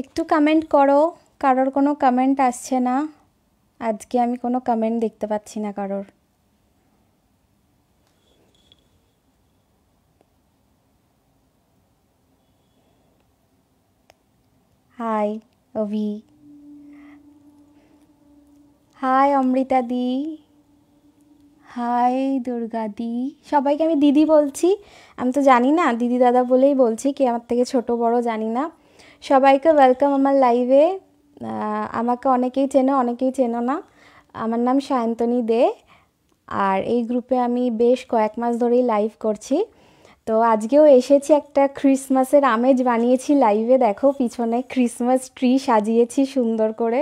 একটু কমেন্ট করো কারোর কোনো কমেন্ট আসছে না আজকে আমি কোনো কমেন্ট দেখতে পাচ্ছি না কারোর হাই অভি হাই অমৃতা দি হাই দুর্গা দি সবাইকে আমি দিদি বলছি আমি তো জানি না দিদি দাদা বলেই বলছি কে আমার থেকে ছোট বড় জানি না সবাইকে ওয়েলকাম আমার লাইভে আমাকে অনেকেই চেনো অনেকেই চেনো না আমার নাম সায়ন্তনী দে আর এই গ্রুপে আমি বেশ কয়েক মাস ধরেই লাইভ করছি তো আজকেও এসেছি একটা ক্রিসমাসের আমেজ বানিয়েছি লাইভে দেখো পিছনে ক্রিসমাস ট্রি সাজিয়েছি সুন্দর করে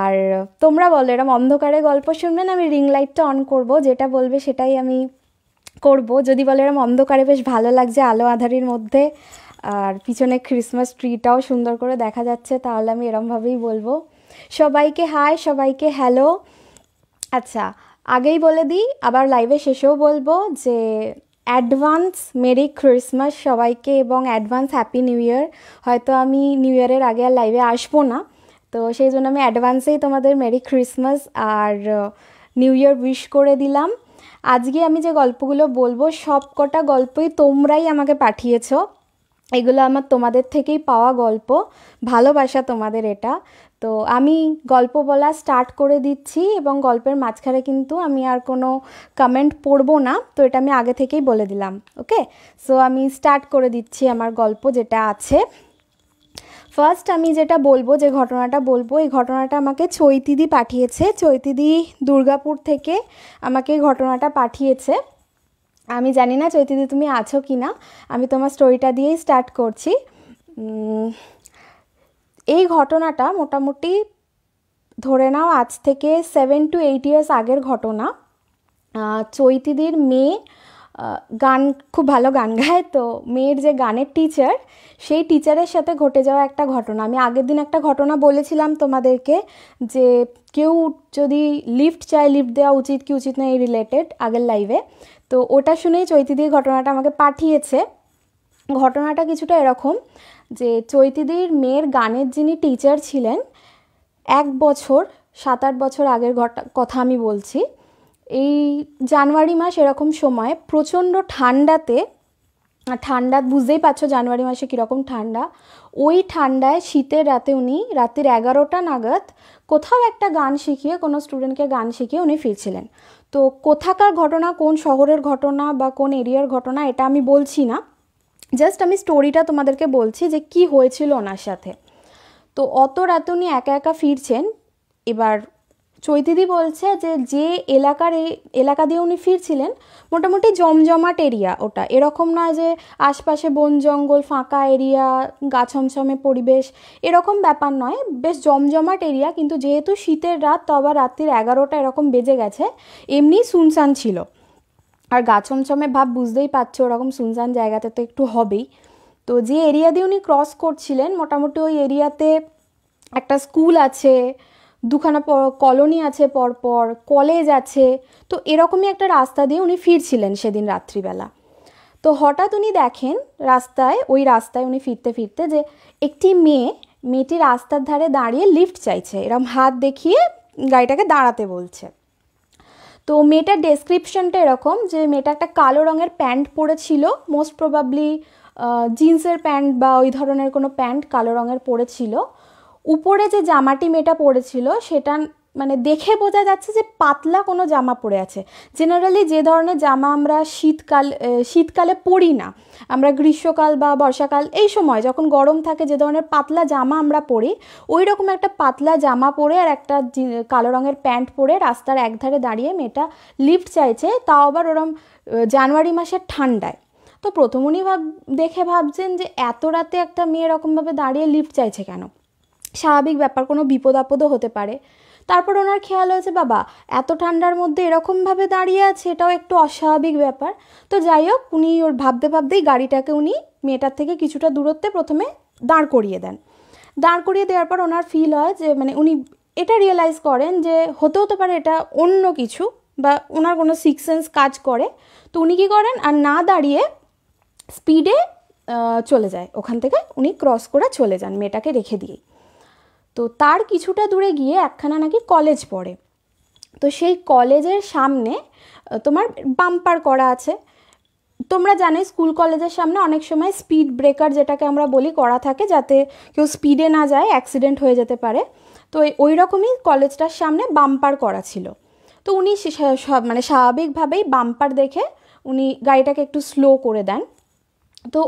আর তোমরা বলো এরম অন্ধকারে গল্প শুনবেন আমি রিং লাইটটা অন করব যেটা বলবে সেটাই আমি করব যদি বলে এরম অন্ধকারে বেশ ভালো লাগছে আলো আধারির মধ্যে আর পিছনে ক্রিসমাস ট্রিটাও সুন্দর করে দেখা যাচ্ছে তাহলে আমি এরমভাবেই বলবো সবাইকে হাই সবাইকে হ্যালো আচ্ছা আগেই বলে দিই আবার লাইভে শেষেও বলবো যে অ্যাডভান্স মেরি ক্রিসমাস সবাইকে এবং অ্যাডভান্স হ্যাপি নিউ ইয়ার হয়তো আমি নিউ ইয়ারের আগে আর লাইভে আসবো না তো সেই জন্য আমি অ্যাডভান্সেই তোমাদের মেরি ক্রিসমাস আর নিউ ইয়ার উইশ করে দিলাম আজকে আমি যে গল্পগুলো বলবো সব কটা গল্পই তোমরাই আমাকে পাঠিয়েছো এগুলো আমার তোমাদের থেকেই পাওয়া গল্প ভালোবাসা তোমাদের এটা তো আমি গল্প বলা স্টার্ট করে দিচ্ছি এবং গল্পের মাঝখানে কিন্তু আমি আর কোনো কমেন্ট পড়বো না তো এটা আমি আগে থেকেই বলে দিলাম ওকে সো আমি স্টার্ট করে দিচ্ছি আমার গল্প যেটা আছে ফার্স্ট আমি যেটা বলবো যে ঘটনাটা বলবো এই ঘটনাটা আমাকে চৈতিদি পাঠিয়েছে চৈতিদি দুর্গাপুর থেকে আমাকে ঘটনাটা পাঠিয়েছে আমি জানি না চৈতিদি তুমি আছো কি না আমি তোমার স্টোরিটা দিয়েই স্টার্ট করছি এই ঘটনাটা মোটামুটি ধরে নাও আজ থেকে সেভেন টু এইট ইয়ার্স আগের ঘটনা চৈতিদির মেয়ে গান খুব ভালো গান গায় তো মেয়ের যে গানের টিচার সেই টিচারের সাথে ঘটে যাওয়া একটা ঘটনা আমি আগের দিন একটা ঘটনা বলেছিলাম তোমাদেরকে যে কেউ যদি লিফট চায় লিফট দেওয়া উচিত কি উচিত না এই রিলেটেড আগের লাইভে তো ওটা শুনেই চৈতিদি ঘটনাটা আমাকে পাঠিয়েছে ঘটনাটা কিছুটা এরকম যে চৈতিদির মেয়ের গানের যিনি টিচার ছিলেন এক বছর সাত আট বছর আগের কথা আমি বলছি এই জানুয়ারি মাস এরকম সময় প্রচণ্ড ঠান্ডাতে ঠান্ডা বুঝতেই পারছো জানুয়ারি মাসে কীরকম ঠান্ডা ওই ঠান্ডায় শীতের রাতে উনি রাতের এগারোটা নাগাদ কোথাও একটা গান শিখিয়ে কোনো স্টুডেন্টকে গান শিখিয়ে উনি ফিরছিলেন তো কোথাকার ঘটনা কোন শহরের ঘটনা বা কোন এরিয়ার ঘটনা এটা আমি বলছি না জাস্ট আমি স্টোরিটা তোমাদেরকে বলছি যে কি হয়েছিল ওনার সাথে তো অত রাত উনি একা একা ফিরছেন এবার চৈতিদি বলছে যে যে এলাকার এলাকা দিয়ে উনি ফিরছিলেন মোটামুটি জমজমাট এরিয়া ওটা এরকম না যে আশপাশে বন জঙ্গল ফাঁকা এরিয়া গাছমছমে পরিবেশ এরকম ব্যাপার নয় বেশ জমজমাট এরিয়া কিন্তু যেহেতু শীতের রাত তো আবার রাত্রির এগারোটা এরকম বেজে গেছে এমনি সুনসান ছিল আর গাছমছমে ভাব বুঝতেই পারছো ওরকম সুনসান জায়গাতে তো একটু হবেই তো যে এরিয়া দিয়ে উনি ক্রস করছিলেন মোটামুটি ওই এরিয়াতে একটা স্কুল আছে দুখানা কলোনি আছে পরপর কলেজ আছে তো এরকমই একটা রাস্তা দিয়ে উনি ফিরছিলেন সেদিন রাত্রিবেলা তো হঠাৎ উনি দেখেন রাস্তায় ওই রাস্তায় উনি ফিরতে ফিরতে যে একটি মেয়ে মেয়েটি রাস্তার ধারে দাঁড়িয়ে লিফট চাইছে এরম হাত দেখিয়ে গাড়িটাকে দাঁড়াতে বলছে তো মেয়েটার ডেসক্রিপশনটা এরকম যে মেয়েটা একটা কালো রঙের প্যান্ট পরেছিল মোস্ট প্রবাবলি জিন্সের প্যান্ট বা ওই ধরনের কোনো প্যান্ট কালো রঙের পরেছিল উপরে যে জামাটি মেয়েটা পরেছিল সেটা মানে দেখে বোঝা যাচ্ছে যে পাতলা কোনো জামা পরে আছে জেনারেলি যে ধরনের জামা আমরা শীতকাল শীতকালে পরি না আমরা গ্রীষ্মকাল বা বর্ষাকাল এই সময় যখন গরম থাকে যে ধরনের পাতলা জামা আমরা পরি ওই রকম একটা পাতলা জামা পরে আর একটা কালো রঙের প্যান্ট পরে রাস্তার একধারে দাঁড়িয়ে মেয়েটা লিফ্ট চাইছে তাও আবার ওরম জানুয়ারি মাসের ঠান্ডায় তো প্রথম উনি ভাব দেখে ভাবছেন যে এত রাতে একটা মেয়ে এরকমভাবে দাঁড়িয়ে লিফ্ট চাইছে কেন স্বাভাবিক ব্যাপার কোনো বিপদ আপদও হতে পারে তারপর ওনার খেয়াল হয়েছে বাবা এত ঠান্ডার মধ্যে এরকমভাবে দাঁড়িয়ে আছে এটাও একটু অস্বাভাবিক ব্যাপার তো যাই হোক উনি ওর ভাবতে ভাবতেই গাড়িটাকে উনি মেয়েটার থেকে কিছুটা দূরত্বে প্রথমে দাঁড় করিয়ে দেন দাঁড় করিয়ে দেওয়ার পর ওনার ফিল হয় যে মানে উনি এটা রিয়েলাইজ করেন যে হতে হতে পারে এটা অন্য কিছু বা ওনার কোনো সিক্স সেন্স কাজ করে তো উনি কী করেন আর না দাঁড়িয়ে স্পিডে চলে যায় ওখান থেকে উনি ক্রস করে চলে যান মেয়েটাকে রেখে দিয়েই তো তার কিছুটা দূরে গিয়ে একখানা নাকি কলেজ পড়ে তো সেই কলেজের সামনে তোমার বাম্পার করা আছে তোমরা জানো স্কুল কলেজের সামনে অনেক সময় স্পিড ব্রেকার যেটাকে আমরা বলি করা থাকে যাতে কেউ স্পিডে না যায় অ্যাক্সিডেন্ট হয়ে যেতে পারে তো ওই রকমই কলেজটার সামনে বাম্পার করা ছিল তো উনি মানে স্বাভাবিকভাবেই বাম্পার দেখে উনি গাড়িটাকে একটু স্লো করে দেন তো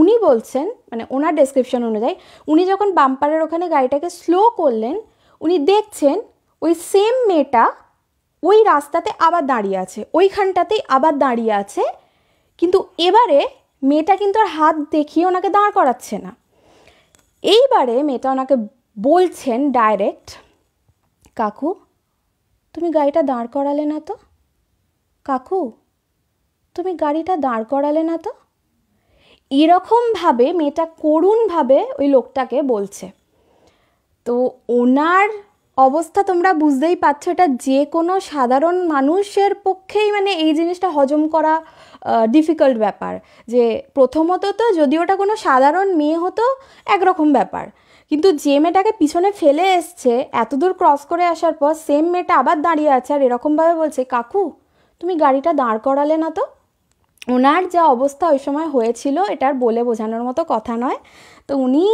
উনি বলছেন মানে ওনার ডেসক্রিপশন অনুযায়ী উনি যখন বাম্পারের ওখানে গাড়িটাকে স্লো করলেন উনি দেখছেন ওই সেম মেয়েটা ওই রাস্তাতে আবার দাঁড়িয়ে আছে ওইখানটাতেই আবার দাঁড়িয়ে আছে কিন্তু এবারে মেয়েটা কিন্তু আর হাত দেখিয়ে ওনাকে দাঁড় করাচ্ছে না এইবারে মেয়েটা ওনাকে বলছেন ডাইরেক্ট কাকু তুমি গাড়িটা দাঁড় করালে না তো কাকু তুমি গাড়িটা দাঁড় করালে না তো এরকমভাবে মেয়েটা করুণভাবে ওই লোকটাকে বলছে তো ওনার অবস্থা তোমরা বুঝতেই পারছো এটা যে কোনো সাধারণ মানুষের পক্ষেই মানে এই জিনিসটা হজম করা ডিফিকাল্ট ব্যাপার যে প্রথমত তো যদি ওটা কোনো সাধারণ মেয়ে হতো একরকম ব্যাপার কিন্তু যে মেয়েটাকে পিছনে ফেলে এসছে এতদূর ক্রস করে আসার পর সেম মেয়েটা আবার দাঁড়িয়ে আছে আর এরকমভাবে বলছে কাকু তুমি গাড়িটা দাঁড় করালে না তো ওনার যা অবস্থা ওই সময় হয়েছিল এটার বলে বোঝানোর মতো কথা নয় তো উনি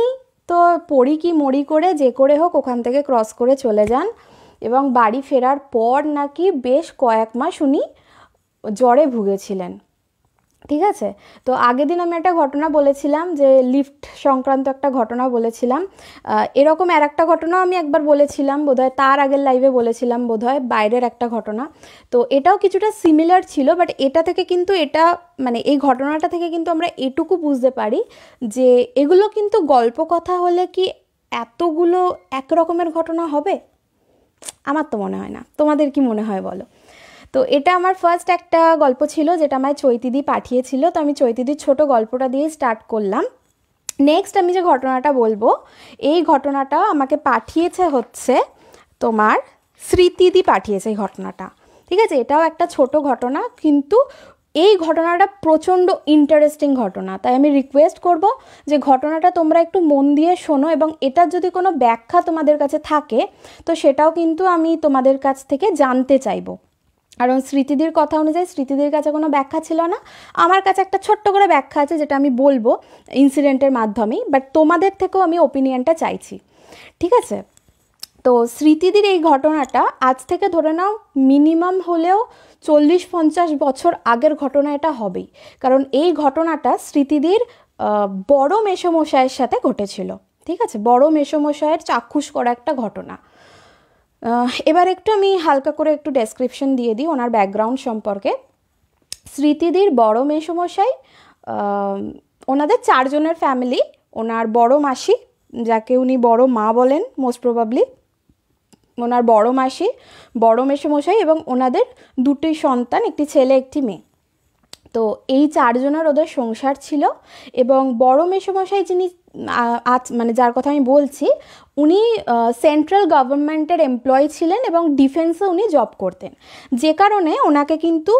তো পড়ি কি মরি করে যে করে হোক ওখান থেকে ক্রস করে চলে যান এবং বাড়ি ফেরার পর নাকি বেশ কয়েক মাস উনি জ্বরে ভুগেছিলেন ঠিক আছে তো আগের দিন আমি একটা ঘটনা বলেছিলাম যে লিফট সংক্রান্ত একটা ঘটনা বলেছিলাম এরকম আর একটা ঘটনাও আমি একবার বলেছিলাম বোধহয় তার আগের লাইভে বলেছিলাম বোধহয় বাইরের একটা ঘটনা তো এটাও কিছুটা সিমিলার ছিল বাট এটা থেকে কিন্তু এটা মানে এই ঘটনাটা থেকে কিন্তু আমরা এটুকু বুঝতে পারি যে এগুলো কিন্তু গল্প কথা হলে কি এতগুলো একরকমের ঘটনা হবে আমার তো মনে হয় না তোমাদের কি মনে হয় বলো তো এটা আমার ফার্স্ট একটা গল্প ছিল যেটা আমায় চৈতিদি পাঠিয়েছিল তো আমি চৈতিদির ছোট গল্পটা দিয়ে স্টার্ট করলাম নেক্সট আমি যে ঘটনাটা বলবো এই ঘটনাটা আমাকে পাঠিয়েছে হচ্ছে তোমার স্মৃতিদি পাঠিয়েছে এই ঘটনাটা ঠিক আছে এটাও একটা ছোট ঘটনা কিন্তু এই ঘটনাটা প্রচণ্ড ইন্টারেস্টিং ঘটনা তাই আমি রিকোয়েস্ট করব যে ঘটনাটা তোমরা একটু মন দিয়ে শোনো এবং এটার যদি কোনো ব্যাখ্যা তোমাদের কাছে থাকে তো সেটাও কিন্তু আমি তোমাদের কাছ থেকে জানতে চাইবো কারণ স্মৃতিদির কথা অনুযায়ী স্মৃতিদির কাছে কোনো ব্যাখ্যা ছিল না আমার কাছে একটা ছোট্ট করে ব্যাখ্যা আছে যেটা আমি বলবো ইনসিডেন্টের মাধ্যমেই বাট তোমাদের থেকেও আমি ওপিনিয়নটা চাইছি ঠিক আছে তো স্মৃতিদির এই ঘটনাটা আজ থেকে ধরে নাও মিনিমাম হলেও চল্লিশ পঞ্চাশ বছর আগের ঘটনা এটা হবেই কারণ এই ঘটনাটা স্মৃতিদির বড় মেসমশাইয়ের সাথে ঘটেছিল ঠিক আছে বড় মেসমশাইয়ের চাক্ষুষ করা একটা ঘটনা এবার একটু আমি হালকা করে একটু ডেসক্রিপশন দিয়ে দিই ওনার ব্যাকগ্রাউন্ড সম্পর্কে স্মৃতিদির বড় মেসমশাই ওনাদের চারজনের ফ্যামিলি ওনার বড় মাসি যাকে উনি বড় মা বলেন মোস্ট প্রবাবলি ওনার বড় মাসি বড় মেসমশাই এবং ওনাদের দুটি সন্তান একটি ছেলে একটি মেয়ে তো এই চারজনের ওদের সংসার ছিল এবং বড় মেসমশাই যিনি মানে যার কথা আমি বলছি উনি সেন্ট্রাল গভর্নমেন্টের এমপ্লয়ি ছিলেন এবং ডিফেন্সে উনি জব করতেন যে কারণে ওনাকে কিন্তু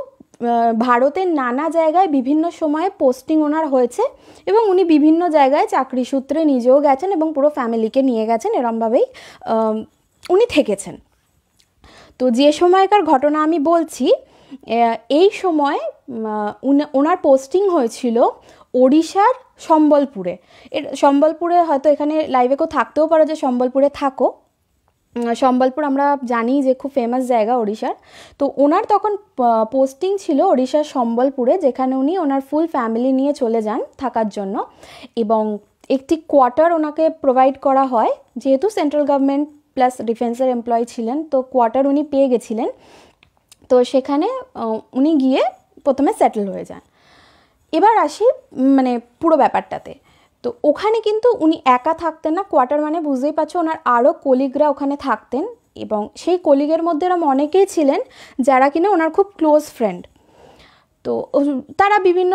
ভারতের নানা জায়গায় বিভিন্ন সময়ে পোস্টিং ওনার হয়েছে এবং উনি বিভিন্ন জায়গায় চাকরি সূত্রে নিজেও গেছেন এবং পুরো ফ্যামিলিকে নিয়ে গেছেন এরমভাবেই উনি থেকেছেন তো যে সময়কার ঘটনা আমি বলছি এই সময় ওনার পোস্টিং হয়েছিল ওড়িশার সম্বলপুরে এর সম্বলপুরে হয়তো এখানে লাইভে কেউ থাকতেও পারো যে সম্বলপুরে থাকো সম্বলপুর আমরা জানি যে খুব ফেমাস জায়গা ওড়িশার তো ওনার তখন পোস্টিং ছিল ওড়িশার সম্বলপুরে যেখানে উনি ওনার ফুল ফ্যামিলি নিয়ে চলে যান থাকার জন্য এবং একটি কোয়ার্টার ওনাকে প্রোভাইড করা হয় যেহেতু সেন্ট্রাল গভর্নমেন্ট প্লাস ডিফেন্সের এমপ্লয় ছিলেন তো কোয়ার্টার উনি পেয়ে গেছিলেন তো সেখানে উনি গিয়ে প্রথমে সেটেল হয়ে যান এবার আসি মানে পুরো ব্যাপারটাতে তো ওখানে কিন্তু উনি একা থাকতেন না কোয়ার্টার মানে বুঝতেই পারছো ওনার আরও কলিগরা ওখানে থাকতেন এবং সেই কলিগের মধ্যে এরম অনেকেই ছিলেন যারা কিনা ওনার খুব ক্লোজ ফ্রেন্ড তো তারা বিভিন্ন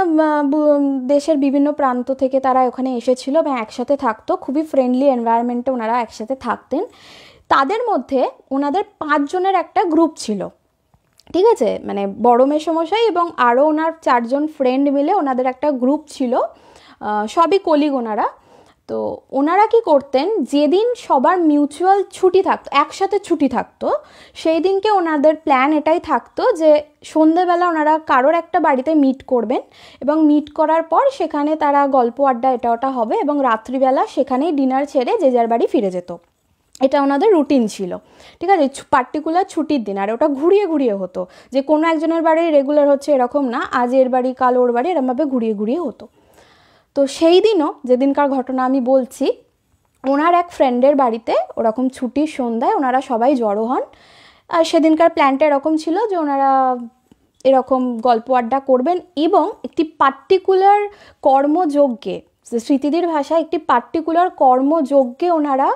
দেশের বিভিন্ন প্রান্ত থেকে তারা ওখানে এসেছিল এবং একসাথে থাকতো খুবই ফ্রেন্ডলি এনভায়রনমেন্টে ওনারা একসাথে থাকতেন তাদের মধ্যে ওনাদের পাঁচজনের একটা গ্রুপ ছিল ঠিক আছে মানে বড় মেসমশাই এবং আরও ওনার চারজন ফ্রেন্ড মিলে ওনাদের একটা গ্রুপ ছিল সবই কলিগ ওনারা তো ওনারা কি করতেন যেদিন সবার মিউচুয়াল ছুটি থাকতো একসাথে ছুটি থাকতো সেই দিনকে ওনাদের প্ল্যান এটাই থাকতো যে সন্ধেবেলা ওনারা কারোর একটা বাড়িতে মিট করবেন এবং মিট করার পর সেখানে তারা গল্প আড্ডা এটা ওটা হবে এবং রাত্রিবেলা সেখানেই ডিনার ছেড়ে যে যার বাড়ি ফিরে যেত এটা ওনাদের রুটিন ছিল ঠিক আছে পার্টিকুলার ছুটির দিন আর ওটা ঘুরিয়ে ঘুরিয়ে হতো যে কোনো একজনের বাড়ি রেগুলার হচ্ছে এরকম না আজ এর বাড়ি কাল ওর বাড়ি এরমভাবে ঘুরিয়ে ঘুরিয়ে হতো তো সেই দিনও যেদিনকার ঘটনা আমি বলছি ওনার এক ফ্রেন্ডের বাড়িতে ওরকম ছুটির সন্ধ্যায় ওনারা সবাই জড়ো হন আর সেদিনকার প্ল্যানটা এরকম ছিল যে ওনারা এরকম গল্প আড্ডা করবেন এবং একটি পার্টিকুলার কর্মযজ্ঞে স্মৃতিদির ভাষায় একটি পার্টিকুলার কর্মযজ্ঞে ওনারা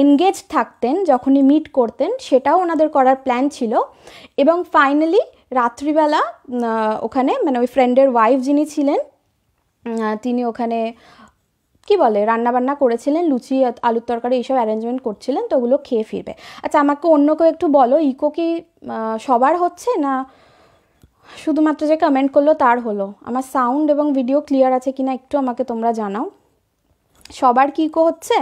এনগেজ থাকতেন যখনই মিট করতেন সেটাও ওনাদের করার প্ল্যান ছিল এবং ফাইনালি রাত্রিবেলা ওখানে মানে ওই ফ্রেন্ডের ওয়াইফ যিনি ছিলেন তিনি ওখানে কি বলে রান্নাবান্না করেছিলেন লুচি আলুর তরকারি এইসব অ্যারেঞ্জমেন্ট করছিলেন তো ওগুলো খেয়ে ফিরবে আচ্ছা আমাকে অন্য কেউ একটু বলো ইকো কি সবার হচ্ছে না শুধুমাত্র যে কমেন্ট করলো তার হলো আমার সাউন্ড এবং ভিডিও ক্লিয়ার আছে কিনা একটু আমাকে তোমরা জানাও সবার কী কো হচ্ছে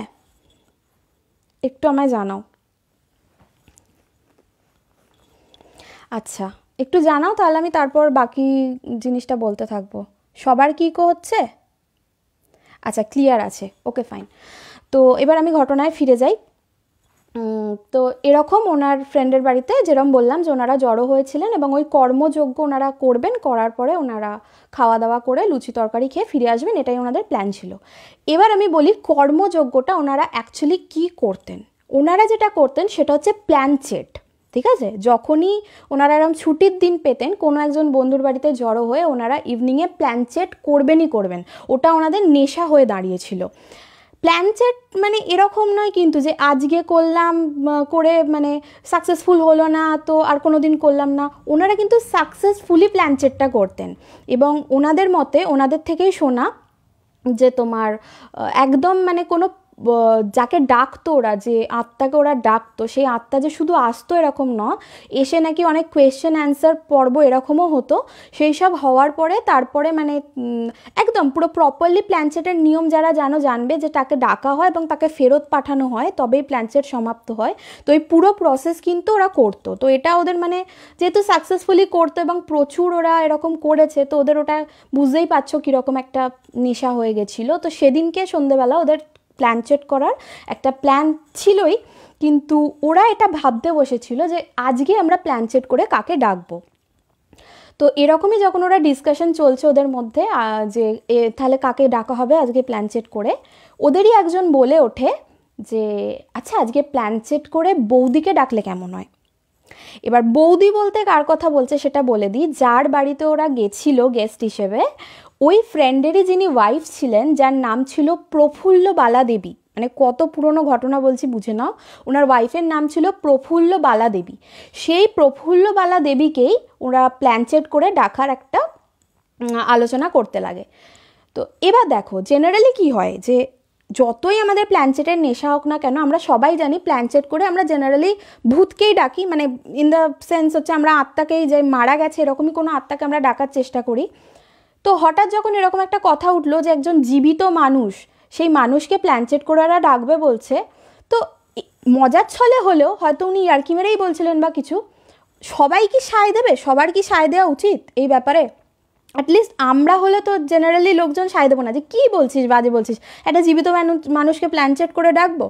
একটু আমায় জানাও আচ্ছা একটু জানাও তাহলে আমি তারপর বাকি জিনিসটা বলতে থাকবো সবার কী কো হচ্ছে আচ্ছা ক্লিয়ার আছে ওকে ফাইন তো এবার আমি ঘটনায় ফিরে যাই তো এরকম ওনার ফ্রেন্ডের বাড়িতে যেরকম বললাম যে ওনারা জড়ো হয়েছিলেন এবং ওই কর্মযোগ্য ওনারা করবেন করার পরে ওনারা খাওয়া দাওয়া করে লুচি তরকারি খেয়ে ফিরে আসবেন এটাই ওনাদের প্ল্যান ছিল এবার আমি বলি কর্মযজ্ঞটা ওনারা অ্যাকচুয়ালি কি করতেন ওনারা যেটা করতেন সেটা হচ্ছে প্ল্যানচেট ঠিক আছে যখনই ওনারা এরকম ছুটির দিন পেতেন কোনো একজন বন্ধুর বাড়িতে জড়ো হয়ে ওনারা ইভিনিংয়ে প্ল্যানচেট করবেনই করবেন ওটা ওনাদের নেশা হয়ে দাঁড়িয়েছিল প্ল্যানচেট মানে এরকম নয় কিন্তু যে আজকে করলাম করে মানে সাকসেসফুল হলো না তো আর কোনো দিন করলাম না ওনারা কিন্তু সাকসেসফুলি প্ল্যানচেটটা করতেন এবং ওনাদের মতে ওনাদের থেকেই শোনা যে তোমার একদম মানে কোনো যাকে ডাকতো ওরা যে আত্মাকে ওরা ডাকতো সেই আত্মা যে শুধু আসতো এরকম ন এসে নাকি অনেক কোয়েশ্চেন অ্যান্সার পর্ব এরকমও হতো সেই সব হওয়ার পরে তারপরে মানে একদম পুরো প্রপারলি প্ল্যানচেটের নিয়ম যারা জানো জানবে যে তাকে ডাকা হয় এবং তাকে ফেরত পাঠানো হয় তবেই প্ল্যানচেট সমাপ্ত হয় তো এই পুরো প্রসেস কিন্তু ওরা করতো তো এটা ওদের মানে যেহেতু সাকসেসফুলি করতো এবং প্রচুর ওরা এরকম করেছে তো ওদের ওটা বুঝতেই পারছো কীরকম একটা নেশা হয়ে গেছিলো তো সেদিনকে সন্ধেবেলা ওদের প্ল্যানচেট করার একটা প্ল্যান ছিলই কিন্তু ওরা এটা ভাবতে বসেছিল যে আজকে আমরা প্ল্যানচেট করে কাকে ডাকবো তো এরকমই যখন ওরা ডিসকাশন চলছে ওদের মধ্যে যে তাহলে কাকে ডাকা হবে আজকে প্ল্যানচেট করে ওদেরই একজন বলে ওঠে যে আচ্ছা আজকে প্ল্যানচেট করে বৌদিকে ডাকলে কেমন হয় এবার বৌদি বলতে কার কথা বলছে সেটা বলে দিই যার বাড়িতে ওরা গেছিল গেস্ট হিসেবে ওই ফ্রেন্ডেরই যিনি ওয়াইফ ছিলেন যার নাম ছিল প্রফুল্ল বালা দেবী মানে কত পুরনো ঘটনা বলছি বুঝে নাও ওনার ওয়াইফের নাম ছিল প্রফুল্ল বালা দেবী সেই প্রফুল্ল বালা দেবীকেই ওরা প্ল্যানচেট করে ডাকার একটা আলোচনা করতে লাগে তো এবার দেখো জেনারেলি কি হয় যে যতই আমাদের প্ল্যানচেটের নেশা হোক না কেন আমরা সবাই জানি প্ল্যানচেট করে আমরা জেনারেলি ভূতকেই ডাকি মানে ইন দ্য সেন্স হচ্ছে আমরা আত্মাকেই যে মারা গেছে এরকমই কোনো আত্মাকে আমরা ডাকার চেষ্টা করি তো হঠাৎ যখন এরকম একটা কথা উঠলো যে একজন জীবিত মানুষ সেই মানুষকে প্ল্যানচেট করারা ডাকবে বলছে তো মজার ছলে হলেও হয়তো উনি ইয়ার্কি মেরেই বলছিলেন বা কিছু সবাই কি সায় দেবে সবার কি সায় দেওয়া উচিত এই ব্যাপারে অ্যাটলিস্ট আমরা হলে তো জেনারেলি লোকজন সায় দেবো না যে কী বলছিস বাজে বলছিস একটা জীবিত মানুষকে প্ল্যানচেট করে ডাকবো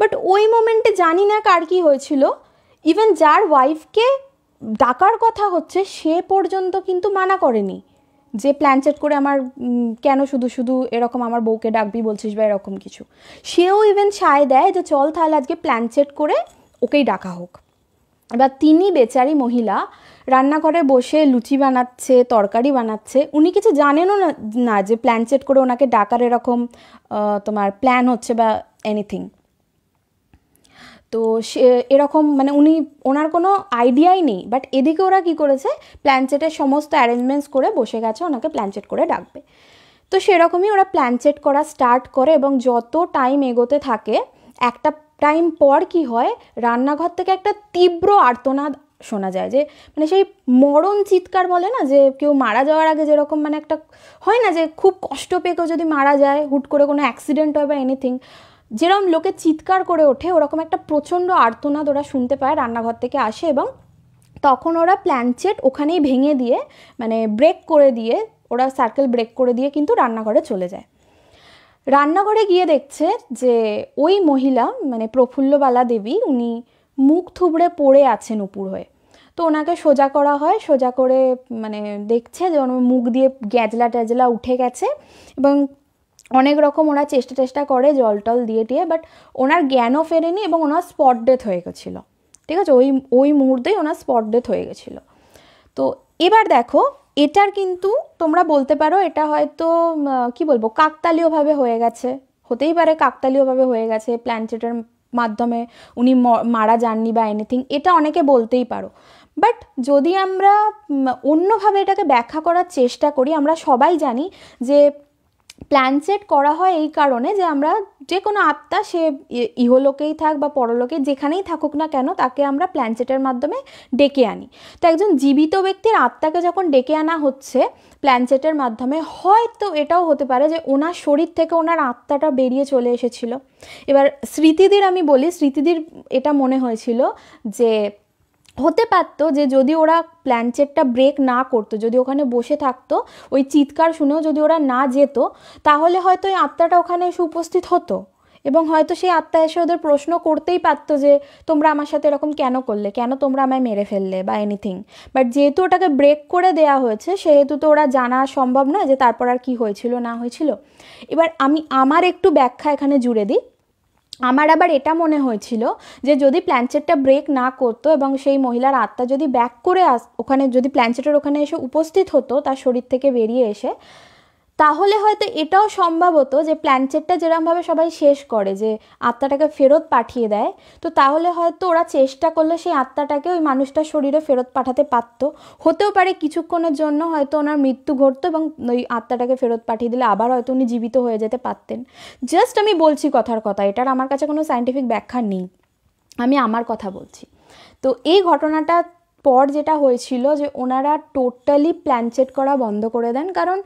বাট ওই মোমেন্টে জানি না কার কী হয়েছিল ইভেন যার ওয়াইফকে ডাকার কথা হচ্ছে সে পর্যন্ত কিন্তু মানা করেনি যে প্ল্যান করে আমার কেন শুধু শুধু এরকম আমার বউকে ডাকবি বলছিস বা এরকম কিছু সেও ইভেন সায় দেয় যে চল তাহলে আজকে প্ল্যান করে ওকেই ডাকা হোক এবার তিনি বেচারি মহিলা রান্নাঘরে বসে লুচি বানাচ্ছে তরকারি বানাচ্ছে উনি কিছু জানেনও না যে প্ল্যান চেট করে ওনাকে ডাকার এরকম তোমার প্ল্যান হচ্ছে বা এনিথিং তো সে এরকম মানে উনি ওনার কোনো আইডিয়াই নেই বাট এদিকে ওরা কি করেছে প্ল্যানচেটের সমস্ত অ্যারেঞ্জমেন্টস করে বসে গেছে ওনাকে প্ল্যানচেট করে ডাকবে তো সেরকমই ওরা প্ল্যানচেট করা স্টার্ট করে এবং যত টাইম এগোতে থাকে একটা টাইম পর কি হয় রান্নাঘর থেকে একটা তীব্র আর্তনাদ শোনা যায় যে মানে সেই মরণ চিৎকার বলে না যে কেউ মারা যাওয়ার আগে যেরকম মানে একটা হয় না যে খুব কষ্ট পেয়ে কেউ যদি মারা যায় হুট করে কোনো অ্যাক্সিডেন্ট হয় বা এনিথিং যেরম লোকে চিৎকার করে ওঠে ওরকম একটা প্রচণ্ড আর্তনাদ ওরা শুনতে পায় রান্নাঘর থেকে আসে এবং তখন ওরা প্ল্যানচেট ওখানেই ভেঙে দিয়ে মানে ব্রেক করে দিয়ে ওরা সার্কেল ব্রেক করে দিয়ে কিন্তু রান্নাঘরে চলে যায় রান্নাঘরে গিয়ে দেখছে যে ওই মহিলা মানে প্রফুল্লবালা দেবী উনি মুখ থুবড়ে পড়ে আছেন উপুর হয়ে তো ওনাকে সোজা করা হয় সোজা করে মানে দেখছে যে ওনার মুখ দিয়ে গ্যাজলা ট্যাজলা উঠে গেছে এবং অনেক রকম ওরা চেষ্টা টেষ্টা করে জল টল দিয়ে টিয়ে বাট ওনার জ্ঞানও ফেরেনি এবং ওনার স্পট ডেথ হয়ে গেছিলো ঠিক আছে ওই ওই মুহূর্তেই ওনার স্পট ডেথ হয়ে গেছিলো তো এবার দেখো এটার কিন্তু তোমরা বলতে পারো এটা হয়তো কি বলবো কাকতালীয়ভাবে হয়ে গেছে হতেই পারে কাকতালীয়ভাবে হয়ে গেছে প্ল্যানচেটের মাধ্যমে উনি মারা যাননি বা এনিথিং এটা অনেকে বলতেই পারো বাট যদি আমরা অন্যভাবে এটাকে ব্যাখ্যা করার চেষ্টা করি আমরা সবাই জানি যে প্ল্যান সেট করা হয় এই কারণে যে আমরা যে কোনো আত্মা সে ইহলোকেই থাক বা পরলোকে যেখানেই থাকুক না কেন তাকে আমরা সেটের মাধ্যমে ডেকে আনি তো একজন জীবিত ব্যক্তির আত্মাকে যখন ডেকে আনা হচ্ছে প্ল্যানচেটের মাধ্যমে হয়তো এটাও হতে পারে যে ওনার শরীর থেকে ওনার আত্মাটা বেরিয়ে চলে এসেছিল এবার স্মৃতিদির আমি বলি স্মৃতিদির এটা মনে হয়েছিল যে হতে পারত যে যদি ওরা প্ল্যানচেটটা ব্রেক না করতো যদি ওখানে বসে থাকতো ওই চিৎকার শুনেও যদি ওরা না যেত তাহলে হয়তো ওই আত্মাটা ওখানে এসে উপস্থিত হতো এবং হয়তো সেই আত্মা এসে ওদের প্রশ্ন করতেই পারত যে তোমরা আমার সাথে এরকম কেন করলে কেন তোমরা আমায় মেরে ফেললে বা এনিথিং বাট যেহেতু ওটাকে ব্রেক করে দেয়া হয়েছে সেহেতু তো ওরা জানা সম্ভব নয় যে তারপর আর কি হয়েছিল না হয়েছিল এবার আমি আমার একটু ব্যাখ্যা এখানে জুড়ে দিই আমার আবার এটা মনে হয়েছিল যে যদি প্ল্যানচেটটা ব্রেক না করতো এবং সেই মহিলার আত্মা যদি ব্যাক করে আস ওখানে যদি প্ল্যানচেটের ওখানে এসে উপস্থিত হতো তার শরীর থেকে বেরিয়ে এসে তাহলে হয়তো এটাও সম্ভবত যে প্ল্যানচেটটা যেরমভাবে সবাই শেষ করে যে আত্মাটাকে ফেরত পাঠিয়ে দেয় তো তাহলে হয়তো ওরা চেষ্টা করলে সেই আত্মাটাকে ওই মানুষটার শরীরে ফেরত পাঠাতে পারত হতেও পারে কিছুক্ষণের জন্য হয়তো ওনার মৃত্যু ঘটতো এবং ওই আত্মাটাকে ফেরত পাঠিয়ে দিলে আবার হয়তো উনি জীবিত হয়ে যেতে পারতেন জাস্ট আমি বলছি কথার কথা এটার আমার কাছে কোনো সাইন্টিফিক ব্যাখ্যা নেই আমি আমার কথা বলছি তো এই ঘটনাটা পর যেটা হয়েছিল যে ওনারা টোটালি প্ল্যানচেট করা বন্ধ করে দেন কারণ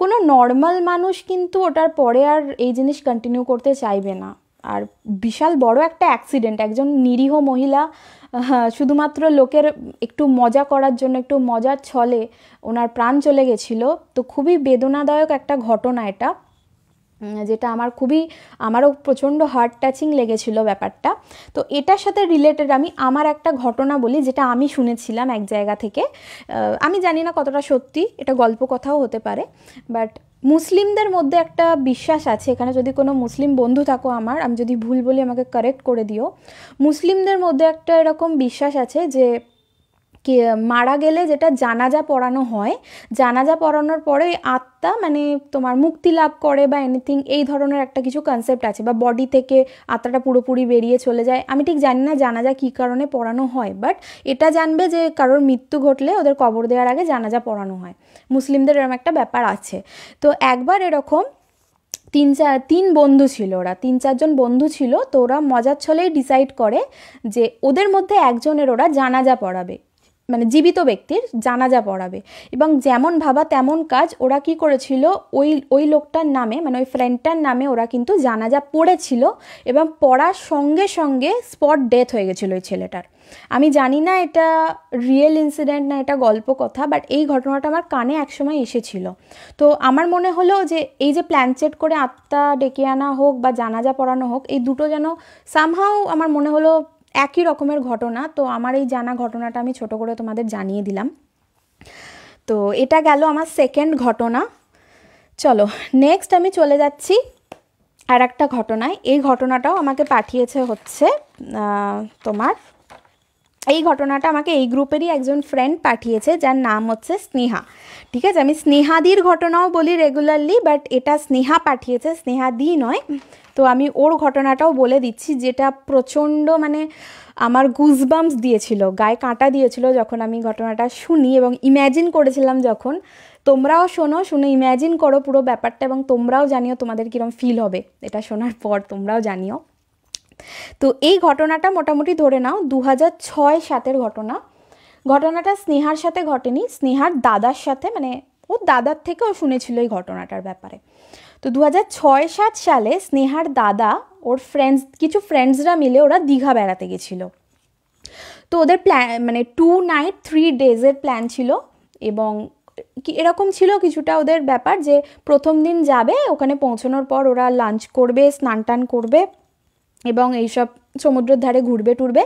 কোনো নর্মাল মানুষ কিন্তু ওটার পরে আর এই জিনিস কন্টিনিউ করতে চাইবে না আর বিশাল বড় একটা অ্যাক্সিডেন্ট একজন নিরীহ মহিলা শুধুমাত্র লোকের একটু মজা করার জন্য একটু মজার ছলে ওনার প্রাণ চলে গেছিল তো খুবই বেদনাদায়ক একটা ঘটনা এটা যেটা আমার খুবই আমারও প্রচণ্ড হার্ট টাচিং লেগেছিল ব্যাপারটা তো এটার সাথে রিলেটেড আমি আমার একটা ঘটনা বলি যেটা আমি শুনেছিলাম এক জায়গা থেকে আমি জানি না কতটা সত্যি এটা গল্প কথাও হতে পারে বাট মুসলিমদের মধ্যে একটা বিশ্বাস আছে এখানে যদি কোনো মুসলিম বন্ধু থাকো আমার আমি যদি ভুল বলি আমাকে কারেক্ট করে দিও মুসলিমদের মধ্যে একটা এরকম বিশ্বাস আছে যে মারা গেলে যেটা জানাজা পড়ানো হয় জানাজা পড়ানোর পরে আত্মা মানে তোমার মুক্তি লাভ করে বা এনিথিং এই ধরনের একটা কিছু কনসেপ্ট আছে বা বডি থেকে আত্মাটা পুরোপুরি বেরিয়ে চলে যায় আমি ঠিক জানি না জানাজা কী কারণে পড়ানো হয় বাট এটা জানবে যে কারোর মৃত্যু ঘটলে ওদের কবর দেওয়ার আগে জানাজা পড়ানো হয় মুসলিমদের এরকম একটা ব্যাপার আছে তো একবার এরকম তিন চার তিন বন্ধু ছিল ওরা তিন চারজন বন্ধু ছিল তো ওরা মজার ছলেই ডিসাইড করে যে ওদের মধ্যে একজনের ওরা জানাজা পড়াবে মানে জীবিত ব্যক্তির জানাজা পড়াবে এবং যেমন ভাবা তেমন কাজ ওরা কি করেছিল ওই ওই লোকটার নামে মানে ওই ফ্রেন্ডটার নামে ওরা কিন্তু জানাজা পড়েছিল এবং পড়ার সঙ্গে সঙ্গে স্পট ডেথ হয়ে গেছিলো ওই ছেলেটার আমি জানি না এটা রিয়েল ইনসিডেন্ট না এটা গল্প কথা বাট এই ঘটনাটা আমার কানে একসময় এসেছিল তো আমার মনে হলো যে এই যে প্ল্যানচেট করে আত্মা ডেকে আনা হোক বা জানাজা পড়ানো হোক এই দুটো যেন সামহাও আমার মনে হলো একই রকমের ঘটনা তো আমার এই জানা ঘটনাটা আমি ছোট করে তোমাদের জানিয়ে দিলাম তো এটা গেল আমার সেকেন্ড ঘটনা চলো নেক্সট আমি চলে যাচ্ছি আর একটা ঘটনায় এই ঘটনাটাও আমাকে পাঠিয়েছে হচ্ছে তোমার এই ঘটনাটা আমাকে এই গ্রুপেরই একজন ফ্রেন্ড পাঠিয়েছে যার নাম হচ্ছে স্নেহা ঠিক আছে আমি স্নেহাদির ঘটনাও বলি রেগুলারলি বাট এটা স্নেহা পাঠিয়েছে স্নেহাদি নয় তো আমি ওর ঘটনাটাও বলে দিচ্ছি যেটা প্রচণ্ড মানে আমার গুজবাম্স দিয়েছিল গায়ে কাঁটা দিয়েছিল যখন আমি ঘটনাটা শুনি এবং ইম্যাজিন করেছিলাম যখন তোমরাও শোনো শুনে ইম্যাজিন করো পুরো ব্যাপারটা এবং তোমরাও জানিও তোমাদের কীরকম ফিল হবে এটা শোনার পর তোমরাও জানিও তো এই ঘটনাটা মোটামুটি ধরে নাও দু হাজার ছয় সাতের ঘটনা ঘটনাটা স্নেহার সাথে ঘটেনি স্নেহার দাদার সাথে মানে ও দাদার থেকেও শুনেছিল এই ঘটনাটার ব্যাপারে তো দু হাজার ছয় সাত সালে স্নেহার দাদা ওর ফ্রেন্ডস কিছু ফ্রেন্ডসরা মিলে ওরা দীঘা বেড়াতে গেছিলো তো ওদের প্ল্যান মানে টু নাইট থ্রি ডেজের প্ল্যান ছিল এবং এরকম ছিল কিছুটা ওদের ব্যাপার যে প্রথম দিন যাবে ওখানে পৌঁছানোর পর ওরা লাঞ্চ করবে স্নান টান করবে এবং এইসব সমুদ্রের ধারে ঘুরবে টুরবে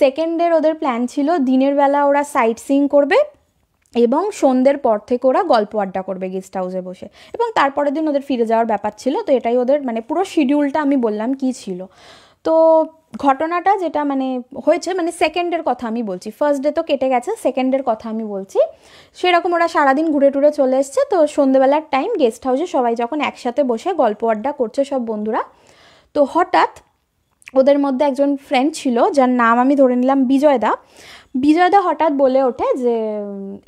সেকেন্ডের ওদের প্ল্যান ছিল দিনের বেলা ওরা সাইট সিইং করবে এবং সন্ধ্যের পর থেকে ওরা গল্প আড্ডা করবে গেস্ট হাউসে বসে এবং তারপরের দিন ওদের ফিরে যাওয়ার ব্যাপার ছিল তো এটাই ওদের মানে পুরো শিডিউলটা আমি বললাম কি ছিল তো ঘটনাটা যেটা মানে হয়েছে মানে সেকেন্ডের কথা আমি বলছি ফার্স্ট ডে তো কেটে গেছে সেকেন্ডের কথা আমি বলছি সেরকম ওরা সারাদিন ঘুরে টুরে চলে এসছে তো সন্ধেবেলার টাইম গেস্ট হাউসে সবাই যখন একসাথে বসে গল্প আড্ডা করছে সব বন্ধুরা তো হঠাৎ ওদের মধ্যে একজন ফ্রেন্ড ছিল যার নাম আমি ধরে নিলাম বিজয় দা বিজয়দা হঠাৎ বলে ওঠে যে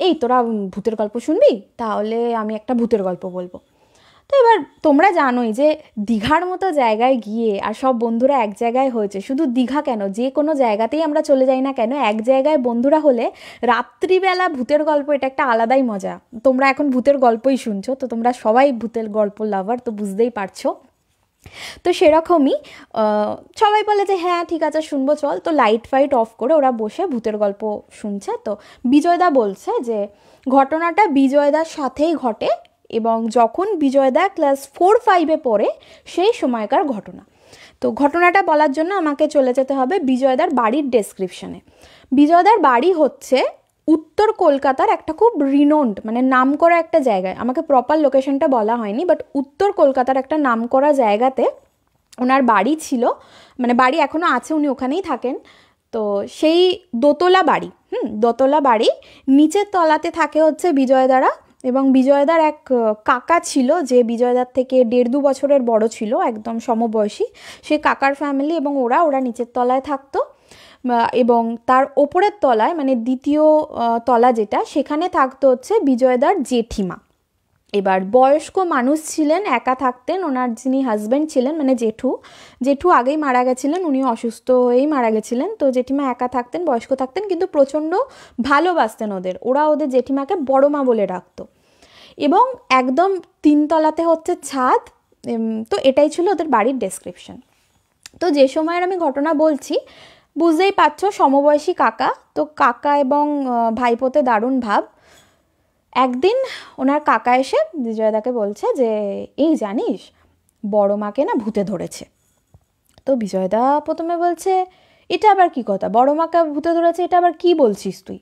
এই তোরা ভূতের গল্প শুনবি তাহলে আমি একটা ভূতের গল্প বলবো তো এবার তোমরা জানোই যে দীঘার মতো জায়গায় গিয়ে আর সব বন্ধুরা এক জায়গায় হয়েছে শুধু দীঘা কেন যে কোনো জায়গাতেই আমরা চলে যাই না কেন এক জায়গায় বন্ধুরা হলে রাত্রিবেলা ভূতের গল্প এটা একটা আলাদাই মজা তোমরা এখন ভূতের গল্পই শুনছো তো তোমরা সবাই ভূতের গল্প লাভার তো বুঝতেই পারছো তো সেরকমই সবাই বলে যে হ্যাঁ ঠিক আছে শুনবো চল তো লাইট ফাইট অফ করে ওরা বসে ভূতের গল্প শুনছে তো বিজয়দা বলছে যে ঘটনাটা বিজয়দার সাথেই ঘটে এবং যখন বিজয়দা ক্লাস ফোর ফাইভে পড়ে সেই সময়কার ঘটনা তো ঘটনাটা বলার জন্য আমাকে চলে যেতে হবে বিজয়দার বাড়ির ডেসক্রিপশানে বিজয়দার বাড়ি হচ্ছে উত্তর কলকাতার একটা খুব রিনোন্ড মানে নাম করা একটা জায়গায় আমাকে প্রপার লোকেশনটা বলা হয়নি বাট উত্তর কলকাতার একটা নাম করা জায়গাতে ওনার বাড়ি ছিল মানে বাড়ি এখনও আছে উনি ওখানেই থাকেন তো সেই দোতলা বাড়ি হুম দোতলা বাড়ি নিচের তলাতে থাকে হচ্ছে বিজয়দারা এবং বিজয়দার এক কাকা ছিল যে বিজয়দার থেকে দেড় দু বছরের বড় ছিল একদম সমবয়সী সে কাকার ফ্যামিলি এবং ওরা ওরা নিচের তলায় থাকতো এবং তার ওপরের তলায় মানে দ্বিতীয় তলা যেটা সেখানে থাকতো হচ্ছে বিজয়দার জেঠিমা এবার বয়স্ক মানুষ ছিলেন একা থাকতেন ওনার যিনি হাজব্যান্ড ছিলেন মানে জেঠু জেঠু আগেই মারা গেছিলেন উনি অসুস্থ হয়েই মারা গেছিলেন তো জেঠিমা একা থাকতেন বয়স্ক থাকতেন কিন্তু প্রচণ্ড ভালোবাসতেন ওদের ওরা ওদের জেঠিমাকে বড় মা বলে রাখত এবং একদম তিনতলাতে হচ্ছে ছাদ তো এটাই ছিল ওদের বাড়ির ডেসক্রিপশন তো যে সময়ের আমি ঘটনা বলছি বুঝতেই পারছো সমবয়সী কাকা তো কাকা এবং ভাইপোতে দারুণ ভাব একদিন ওনার কাকা এসে বিজয়দাকে বলছে যে এই জানিস বড় মাকে না ভূতে ধরেছে তো বিজয়দা প্রথমে বলছে এটা আবার কি কথা বড় মাকে ভূতে ধরেছে এটা আবার কি বলছিস তুই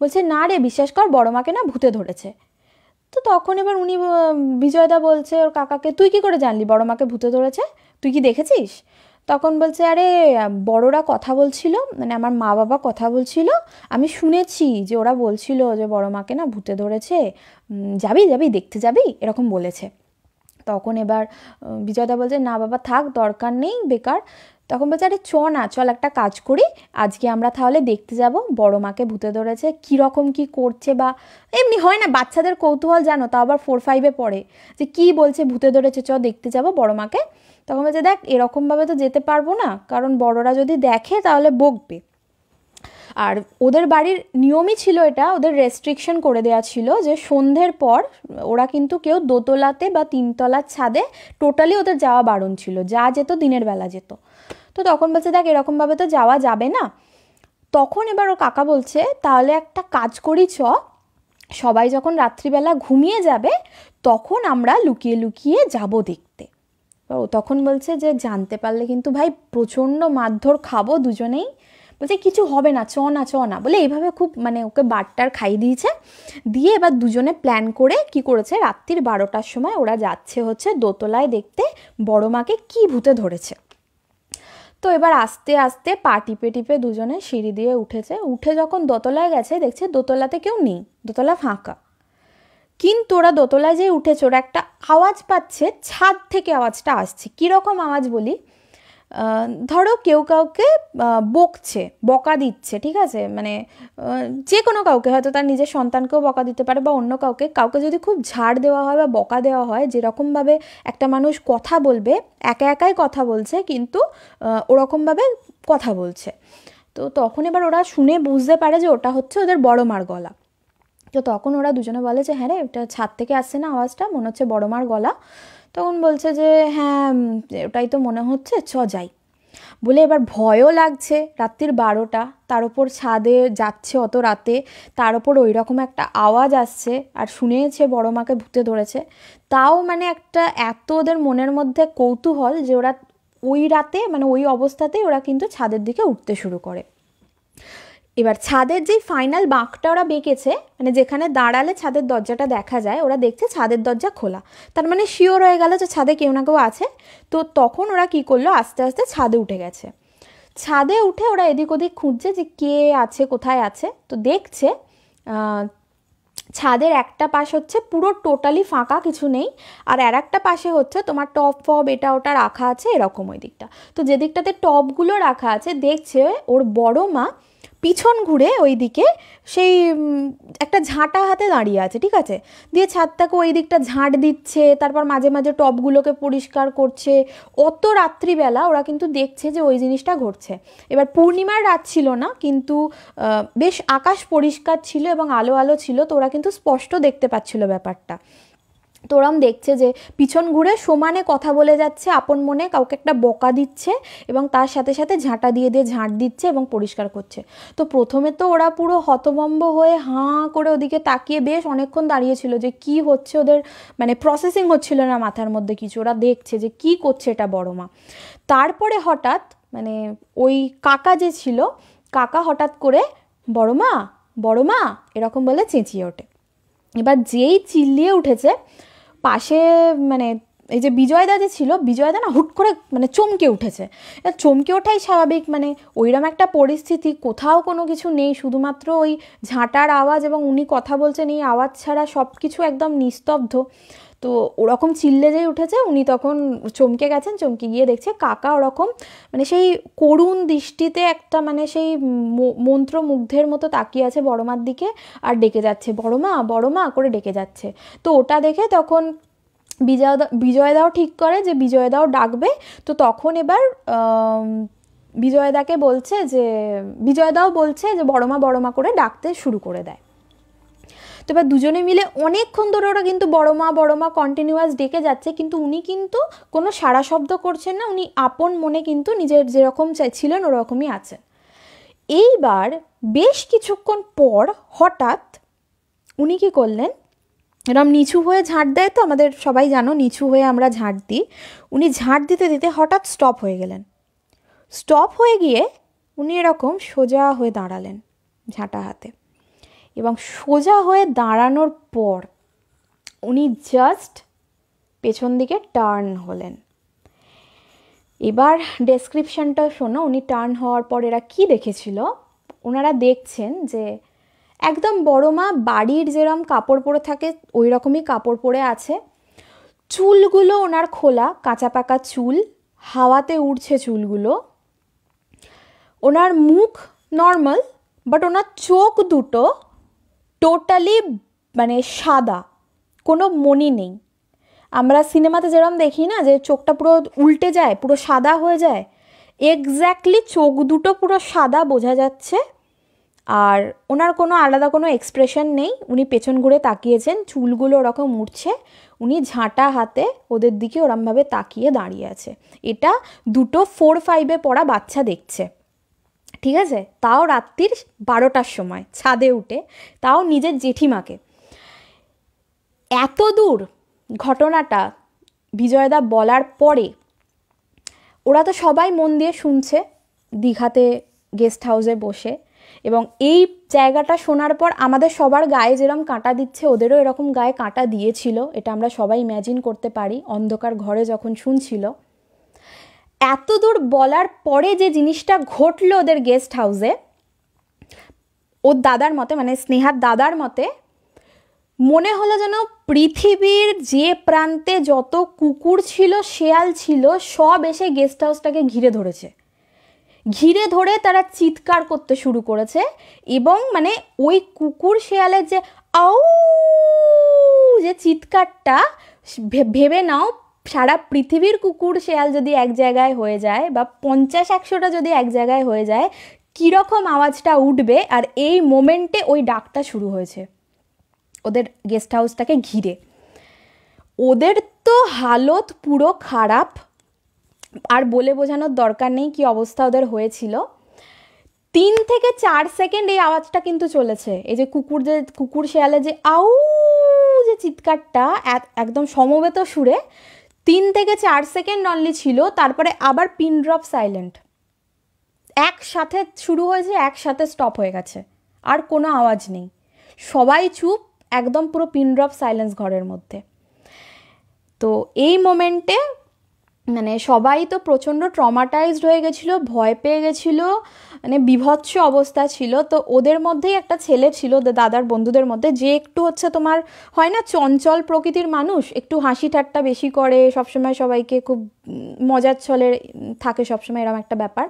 বলছে না রে বিশ্বাস কর বড় মাকে না ভূতে ধরেছে তো তখন এবার উনি বিজয়দা বলছে ওর কাকাকে তুই কি করে জানলি বড় মাকে ভূতে ধরেছে তুই কি দেখেছিস তখন বলছে আরে বড়রা কথা বলছিল মানে আমার মা বাবা কথা বলছিল আমি শুনেছি যে ওরা বলছিল যে বড় মাকে না ভূতে ধরেছে যাবি যাবি দেখতে যাবি এরকম বলেছে তখন এবার বিজয়দা বলছে না বাবা থাক দরকার নেই বেকার তখন বলছে আরে চ না চল একটা কাজ করি আজকে আমরা তাহলে দেখতে যাব বড় মাকে ভূতে ধরেছে কীরকম কি করছে বা এমনি হয় না বাচ্চাদের কৌতূহল জানো তা আবার ফোর ফাইভে পড়ে যে কি বলছে ভূতে ধরেছে চ দেখতে যাব বড় মাকে তখন বলছে দেখ এরকমভাবে তো যেতে পারবো না কারণ বড়রা যদি দেখে তাহলে বকবে আর ওদের বাড়ির নিয়মই ছিল এটা ওদের রেস্ট্রিকশন করে দেওয়া ছিল যে সন্ধ্যের পর ওরা কিন্তু কেউ দোতলাতে বা তিনতলার ছাদে টোটালি ওদের যাওয়া বারণ ছিল যা যেত দিনের বেলা যেত তো তখন বলছে দেখ এরকমভাবে তো যাওয়া যাবে না তখন এবার ও কাকা বলছে তাহলে একটা কাজ করি চ সবাই যখন রাত্রিবেলা ঘুমিয়ে যাবে তখন আমরা লুকিয়ে লুকিয়ে যাব দেখতে ও তখন বলছে যে জানতে পারলে কিন্তু ভাই প্রচণ্ড মারধর খাবো দুজনেই বলছে কিছু হবে না চ না চ না বলে এইভাবে খুব মানে ওকে বারটার খাই দিয়েছে দিয়ে এবার দুজনে প্ল্যান করে কি করেছে রাত্রির বারোটার সময় ওরা যাচ্ছে হচ্ছে দোতলায় দেখতে বড় মাকে কী ভূতে ধরেছে তো এবার আস্তে আস্তে পা টিপে টিপে দুজনে সিঁড়ি দিয়ে উঠেছে উঠে যখন দোতলায় গেছে দেখছে দোতলাতে কেউ নেই দোতলা ফাঁকা কিন্তু ওরা দোতলায় যে উঠেছে ওরা একটা আওয়াজ পাচ্ছে ছাদ থেকে আওয়াজটা আসছে কীরকম আওয়াজ বলি ধরো কেউ কাউকে বকছে বকা দিচ্ছে ঠিক আছে মানে যে কোনো কাউকে হয়তো তার নিজের সন্তানকেও বকা দিতে পারে বা অন্য কাউকে কাউকে যদি খুব ঝাড় দেওয়া হয় বা বকা দেওয়া হয় যেরকমভাবে একটা মানুষ কথা বলবে একা একাই কথা বলছে কিন্তু ওরকমভাবে কথা বলছে তো তখন এবার ওরা শুনে বুঝতে পারে যে ওটা হচ্ছে ওদের বড় মার গলা তো তখন ওরা দুজনে বলে যে হ্যাঁ রে ওটা ছাদ থেকে আসছে না আওয়াজটা মনে হচ্ছে বড় মার গলা তখন বলছে যে হ্যাঁ ওটাই তো মনে হচ্ছে চ যাই বলে এবার ভয়ও লাগছে রাত্রির বারোটা তার ওপর ছাদে যাচ্ছে অত রাতে তার ওপর ওই রকম একটা আওয়াজ আসছে আর শুনেছে বড় মাকে ভূতে ধরেছে তাও মানে একটা এত ওদের মনের মধ্যে কৌতূহল যে ওরা ওই রাতে মানে ওই অবস্থাতেই ওরা কিন্তু ছাদের দিকে উঠতে শুরু করে এবার ছাদের যে ফাইনাল বাঁকটা ওরা বেঁকেছে মানে যেখানে দাঁড়ালে ছাদের দরজাটা দেখা যায় ওরা দেখছে ছাদের দরজা খোলা তার মানে শিওর হয়ে গেল যে ছাদে কেউ না কেউ আছে তো তখন ওরা কি করলো আস্তে আস্তে ছাদে উঠে গেছে ছাদে উঠে ওরা এদিক ওদিক খুঁজছে যে কে আছে কোথায় আছে তো দেখছে ছাদের একটা পাশ হচ্ছে পুরো টোটালি ফাঁকা কিছু নেই আর আর একটা পাশে হচ্ছে তোমার টপ ফব এটা ওটা রাখা আছে এরকম ওই দিকটা তো যেদিকটাতে টপগুলো রাখা আছে দেখছে ওর বড় মা পিছন ঘুরে ওই দিকে সেই একটা ঝাঁটা হাতে দাঁড়িয়ে আছে ঠিক আছে দিয়ে ছাদটাকে ওই দিকটা ঝাঁট দিচ্ছে তারপর মাঝে মাঝে টপগুলোকে পরিষ্কার করছে অত রাত্রিবেলা ওরা কিন্তু দেখছে যে ওই জিনিসটা ঘটছে এবার পূর্ণিমার রাত ছিল না কিন্তু বেশ আকাশ পরিষ্কার ছিল এবং আলো আলো ছিল তো ওরা কিন্তু স্পষ্ট দেখতে পাচ্ছিল ব্যাপারটা তোরাম দেখছে যে পিছন ঘুরে সমানে কথা বলে যাচ্ছে আপন মনে কাউকে একটা বকা দিচ্ছে এবং তার সাথে সাথে ঝাঁটা দিয়ে দিয়ে ঝাঁট দিচ্ছে এবং পরিষ্কার করছে তো প্রথমে তো ওরা পুরো হতবম্ব হয়ে হাঁ করে ওদিকে তাকিয়ে বেশ অনেকক্ষণ দাঁড়িয়েছিল যে কি হচ্ছে ওদের মানে প্রসেসিং হচ্ছিল না মাথার মধ্যে কিছু ওরা দেখছে যে কি করছে এটা বড় মা তারপরে হঠাৎ মানে ওই কাকা যে ছিল কাকা হঠাৎ করে বড় মা বড় মা এরকম বলে চেঁচিয়ে ওঠে এবার যেই চিল্লিয়ে উঠেছে পাশে মানে এই যে বিজয়দা যে ছিল বিজয়দা না হুট করে মানে চমকে উঠেছে চমকে ওঠাই স্বাভাবিক মানে ওইরকম একটা পরিস্থিতি কোথাও কোনো কিছু নেই শুধুমাত্র ওই ঝাঁটার আওয়াজ এবং উনি কথা বলছেন এই আওয়াজ ছাড়া সব কিছু একদম নিস্তব্ধ তো ওরকম চিল্লে যেই উঠেছে উনি তখন চমকে গেছেন চমকে গিয়ে দেখছে কাকা ওরকম মানে সেই করুণ দৃষ্টিতে একটা মানে সেই মন্ত্রমুগ্ধের মতো তাকিয়ে আছে বড়মার দিকে আর ডেকে যাচ্ছে বড় মা করে ডেকে যাচ্ছে তো ওটা দেখে তখন বিজয় বিজয়দাও ঠিক করে যে বিজয়দাও ডাকবে তো তখন এবার বিজয়দাকে বলছে যে বিজয়দাও বলছে যে বড়মা বড়মা করে ডাকতে শুরু করে দেয় এবার দুজনে মিলে অনেকক্ষণ ধরে ওরা কিন্তু বড় মা বড় মা কন্টিনিউয়াস ডেকে যাচ্ছে কিন্তু উনি কিন্তু কোনো সারা শব্দ করছেন না উনি আপন মনে কিন্তু নিজের যেরকম ছিলেন ওরকমই আছেন এইবার বেশ কিছুক্ষণ পর হঠাৎ উনি কি করলেন এরম নিচু হয়ে ঝাঁট দেয় তো আমাদের সবাই জানো নিচু হয়ে আমরা ঝাঁট দিই উনি ঝাঁট দিতে দিতে হঠাৎ স্টপ হয়ে গেলেন স্টপ হয়ে গিয়ে উনি এরকম সোজা হয়ে দাঁড়ালেন ঝাঁটা হাতে এবং সোজা হয়ে দাঁড়ানোর পর উনি জাস্ট পেছন দিকে টার্ন হলেন এবার ডেসক্রিপশানটা শোনো উনি টার্ন হওয়ার পর এরা কী দেখেছিল ওনারা দেখছেন যে একদম বড় মা বাড়ির যেরম কাপড় পরে থাকে ওই রকমই কাপড় পরে আছে চুলগুলো ওনার খোলা কাঁচা পাকা চুল হাওয়াতে উড়ছে চুলগুলো ওনার মুখ নর্মাল বাট ওনার চোখ দুটো টোটালি মানে সাদা কোনো মনি নেই আমরা সিনেমাতে যেরকম দেখি না যে চোখটা পুরো উল্টে যায় পুরো সাদা হয়ে যায় এক্স্যাক্টলি চোখ দুটো পুরো সাদা বোঝা যাচ্ছে আর ওনার কোনো আলাদা কোনো এক্সপ্রেশন নেই উনি পেছন ঘুরে তাকিয়েছেন চুলগুলো ওরকম উঠছে উনি ঝাঁটা হাতে ওদের দিকে ওরমভাবে তাকিয়ে দাঁড়িয়ে আছে এটা দুটো ফোর ফাইভে পড়া বাচ্চা দেখছে ঠিক আছে তাও রাত্রির বারোটার সময় ছাদে উঠে তাও নিজের জেঠিমাকে এত দূর ঘটনাটা বিজয়দা বলার পরে ওরা তো সবাই মন দিয়ে শুনছে দীঘাতে গেস্ট হাউসে বসে এবং এই জায়গাটা শোনার পর আমাদের সবার গায়ে যেরকম কাঁটা দিচ্ছে ওদেরও এরকম গায়ে কাঁটা দিয়েছিল এটা আমরা সবাই ইম্যাজিন করতে পারি অন্ধকার ঘরে যখন শুনছিল এত দূর বলার পরে যে জিনিসটা ঘটলো ওদের গেস্ট হাউসে ওর দাদার মতে মানে স্নেহার দাদার মতে মনে হলো যেন পৃথিবীর যে প্রান্তে যত কুকুর ছিল শেয়াল ছিল সব এসে গেস্ট হাউসটাকে ঘিরে ধরেছে ঘিরে ধরে তারা চিৎকার করতে শুরু করেছে এবং মানে ওই কুকুর শেয়ালের যে আউ যে চিৎকারটা ভেবে নাও সারা পৃথিবীর কুকুর শেয়াল যদি এক জায়গায় হয়ে যায় বা পঞ্চাশ একশোটা যদি এক জায়গায় হয়ে যায় কীরকম আওয়াজটা উঠবে আর এই মোমেন্টে ওই ডাকটা শুরু হয়েছে ওদের গেস্ট হাউসটাকে ঘিরে ওদের তো হালত পুরো খারাপ আর বলে বোঝানোর দরকার নেই কি অবস্থা ওদের হয়েছিল তিন থেকে চার সেকেন্ড এই আওয়াজটা কিন্তু চলেছে এই যে কুকুর যে কুকুর শেয়ালে যে আউ যে চিৎকারটা একদম সমবেত সুরে তিন থেকে চার সেকেন্ড অনলি ছিল তারপরে আবার পিন ড্রপ সাইলেন্ট একসাথে শুরু হয়েছে একসাথে স্টপ হয়ে গেছে আর কোনো আওয়াজ নেই সবাই চুপ একদম পুরো পিন ড্রপ সাইলেন্স ঘরের মধ্যে তো এই মোমেন্টে মানে সবাই তো প্রচণ্ড ট্রমাটাইজড হয়ে গেছিলো ভয় পেয়ে গেছিলো মানে বিভৎস অবস্থা ছিল তো ওদের মধ্যেই একটা ছেলে ছিল দাদার বন্ধুদের মধ্যে যে একটু হচ্ছে তোমার হয় না চঞ্চল প্রকৃতির মানুষ একটু হাসি ঠাট্টা বেশি করে সবসময় সবাইকে খুব মজার ছলে থাকে সবসময় এরকম একটা ব্যাপার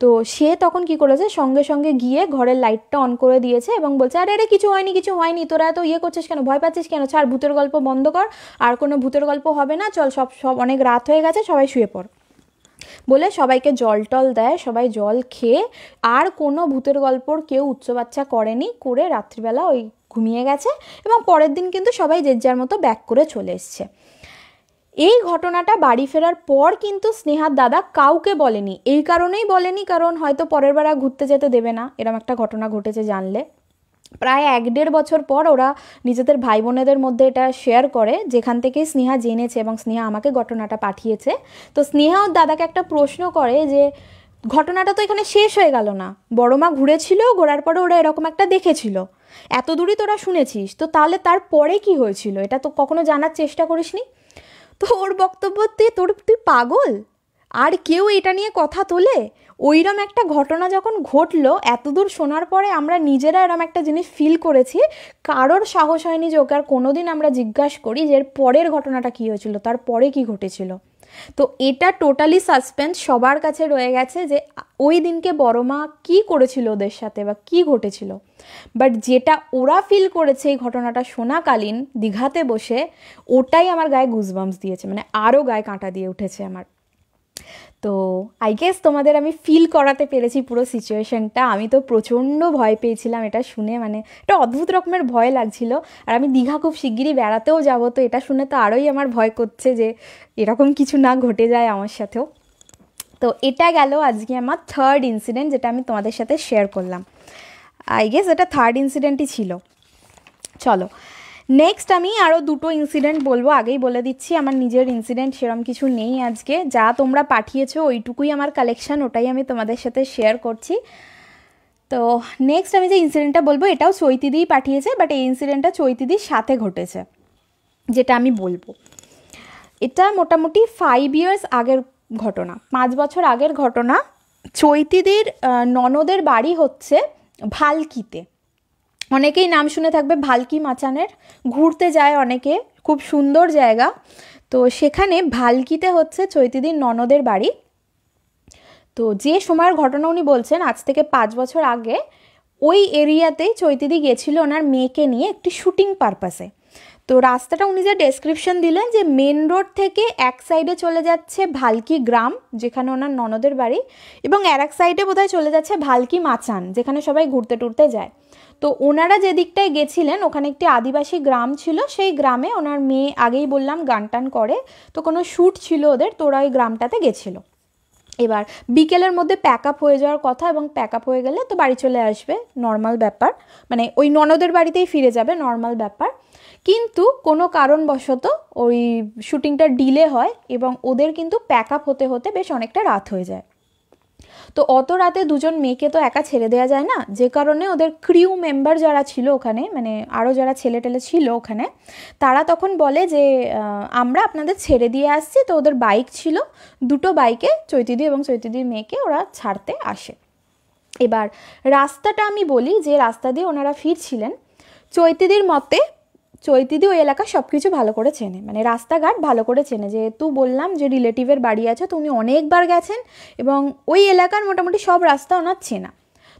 তো সে তখন কি করেছে সঙ্গে সঙ্গে গিয়ে ঘরের লাইটটা অন করে দিয়েছে এবং বলছে আরে আরে কিছু হয়নি কিছু হয়নি তোরা এত ইয়ে করছিস কেন ভয় পাচ্ছিস কেন ছাড় ভূতের গল্প বন্ধ কর আর কোনো ভূতের গল্প হবে না চল সব সব অনেক রাত হয়ে গেছে সবাই শুয়ে পড় বলে সবাইকে জল টল দেয় সবাই জল খেয়ে আর কোনো ভূতের গল্পর কেউ উচ্চ বাচ্চা করেনি করে রাত্রিবেলা ওই ঘুমিয়ে গেছে এবং পরের দিন কিন্তু সবাই যে যার মতো ব্যাক করে চলে এসছে এই ঘটনাটা বাড়ি ফেরার পর কিন্তু স্নেহার দাদা কাউকে বলেনি এই কারণেই বলেনি কারণ হয়তো পরের বার ঘুরতে যেতে দেবে না এরম একটা ঘটনা ঘটেছে জানলে প্রায় এক দেড় বছর পর ওরা নিজেদের ভাই বোনেদের মধ্যে এটা শেয়ার করে যেখান থেকে স্নেহা জেনেছে এবং স্নেহা আমাকে ঘটনাটা পাঠিয়েছে তো স্নেহা ওর দাদাকে একটা প্রশ্ন করে যে ঘটনাটা তো এখানে শেষ হয়ে গেল না বড় মা ঘুরেছিল ঘোরার পরে ওরা এরকম একটা দেখেছিল এত দূরই তোরা শুনেছিস তো তাহলে তারপরে কি হয়েছিল এটা তো কখনো জানার চেষ্টা করিসনি তোর বক্তব্য তুই তোর তুই পাগল আর কেউ এটা নিয়ে কথা তোলে ওইরম একটা ঘটনা যখন ঘটলো এতদূর শোনার পরে আমরা নিজেরা এরম একটা জিনিস ফিল করেছি কারোর সাহস হয়নি যে ওকে আর কোনোদিন আমরা জিজ্ঞাসা করি যে এর পরের ঘটনাটা কী হয়েছিল তার পরে কী ঘটেছিল তো এটা টোটালি সাসপেন্স সবার কাছে রয়ে গেছে যে ওই দিনকে বড় মা কী করেছিল ওদের সাথে বা কি ঘটেছিল বাট যেটা ওরা ফিল করেছে এই ঘটনাটা শোনাকালীন দীঘাতে বসে ওটাই আমার গায়ে গুজবামস দিয়েছে মানে আরও গায়ে কাঁটা দিয়ে উঠেছে আমার তো আই গেস তোমাদের আমি ফিল করাতে পেরেছি পুরো সিচুয়েশনটা আমি তো প্রচণ্ড ভয় পেয়েছিলাম এটা শুনে মানে এটা অদ্ভুত রকমের ভয় লাগছিল আর আমি দীঘা খুব শিগগিরই বেড়াতেও যাব তো এটা শুনে তো আরোই আমার ভয় করছে যে এরকম কিছু না ঘটে যায় আমার সাথেও তো এটা গেল আজকে আমার থার্ড ইনসিডেন্ট যেটা আমি তোমাদের সাথে শেয়ার করলাম আই গেস এটা থার্ড ইনসিডেন্টই ছিল চলো নেক্সট আমি আরও দুটো ইনসিডেন্ট বলবো আগেই বলে দিচ্ছি আমার নিজের ইনসিডেন্ট সেরম কিছু নেই আজকে যা তোমরা পাঠিয়েছো ওইটুকুই আমার কালেকশান ওটাই আমি তোমাদের সাথে শেয়ার করছি তো নেক্সট আমি যে ইনসিডেন্টটা বলবো এটাও চৈতিদিই পাঠিয়েছে বাট এই ইনসিডেন্টটা চৈতিদির সাথে ঘটেছে যেটা আমি বলবো এটা মোটামুটি ফাইভ ইয়ার্স আগের ঘটনা পাঁচ বছর আগের ঘটনা চৈতিদির ননদের বাড়ি হচ্ছে ভালকিতে অনেকেই নাম শুনে থাকবে ভালকি মাচানের ঘুরতে যায় অনেকে খুব সুন্দর জায়গা তো সেখানে ভালকিতে হচ্ছে চৈতিদির ননদের বাড়ি তো যে সময়ের ঘটনা উনি বলছেন আজ থেকে পাঁচ বছর আগে ওই এরিয়াতেই চৈতিদি গেছিল ওনার মেয়েকে নিয়ে একটি শুটিং পারপাসে তো রাস্তাটা উনি যে ডেসক্রিপশন দিলেন যে মেন রোড থেকে এক সাইডে চলে যাচ্ছে ভালকি গ্রাম যেখানে ওনার ননদের বাড়ি এবং আর এক সাইডে বোধহয় চলে যাচ্ছে ভালকি মাচান যেখানে সবাই ঘুরতে টুরতে যায় তো ওনারা যেদিকটায় গেছিলেন ওখানে একটি আদিবাসী গ্রাম ছিল সেই গ্রামে ওনার মেয়ে আগেই বললাম গান টান করে তো কোনো শ্যুট ছিল ওদের তো ওরা ওই গ্রামটাতে গেছিলো এবার বিকেলের মধ্যে প্যাক আপ হয়ে যাওয়ার কথা এবং প্যাক আপ হয়ে গেলে তো বাড়ি চলে আসবে নর্মাল ব্যাপার মানে ওই ননদের বাড়িতেই ফিরে যাবে নর্মাল ব্যাপার কিন্তু কোনো কারণবশত ওই শুটিংটা ডিলে হয় এবং ওদের কিন্তু প্যাক আপ হতে হতে বেশ অনেকটা রাত হয়ে যায় তো অত রাতে দুজন মেয়েকে তো একা ছেড়ে দেওয়া যায় না যে কারণে ওদের ক্রিউ মেম্বার যারা ছিল ওখানে মানে আরও যারা ছেলে টেলে ছিল ওখানে তারা তখন বলে যে আমরা আপনাদের ছেড়ে দিয়ে আসছি তো ওদের বাইক ছিল দুটো বাইকে চৈতিদি এবং চৈতিদির মেয়েকে ওরা ছাড়তে আসে এবার রাস্তাটা আমি বলি যে রাস্তা দিয়ে ওনারা ফিরছিলেন চৈতিদির মতে চৈতিদি ওই এলাকা সব কিছু ভালো করে চেনে মানে রাস্তাঘাট ভালো করে চেনে যেহেতু বললাম যে রিলেটিভের বাড়ি আছে তো উনি অনেকবার গেছেন এবং ওই এলাকার মোটামুটি সব রাস্তা ওনার চেনা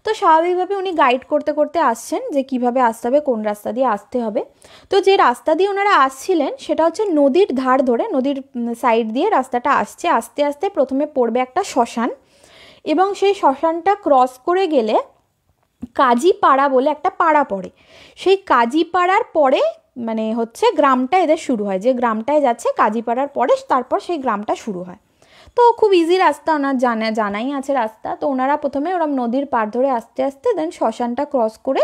তো স্বাভাবিকভাবে উনি গাইড করতে করতে আসছেন যে কিভাবে আসতে হবে কোন রাস্তা দিয়ে আসতে হবে তো যে রাস্তা দিয়ে ওনারা আসছিলেন সেটা হচ্ছে নদীর ধার ধরে নদীর সাইড দিয়ে রাস্তাটা আসছে আস্তে আস্তে প্রথমে পড়বে একটা শ্মশান এবং সেই শ্মশানটা ক্রস করে গেলে পাড়া বলে একটা পাড়া পড়ে সেই পাড়ার পরে মানে হচ্ছে গ্রামটা এদের শুরু হয় যে গ্রামটায় যাচ্ছে কাজীপাড়ার পরে তারপর সেই গ্রামটা শুরু হয় তো খুব ইজি রাস্তা ওনার জানা জানাই আছে রাস্তা তো ওনারা প্রথমে ওরম নদীর পার ধরে আস্তে আস্তে দেন শ্মশানটা ক্রস করে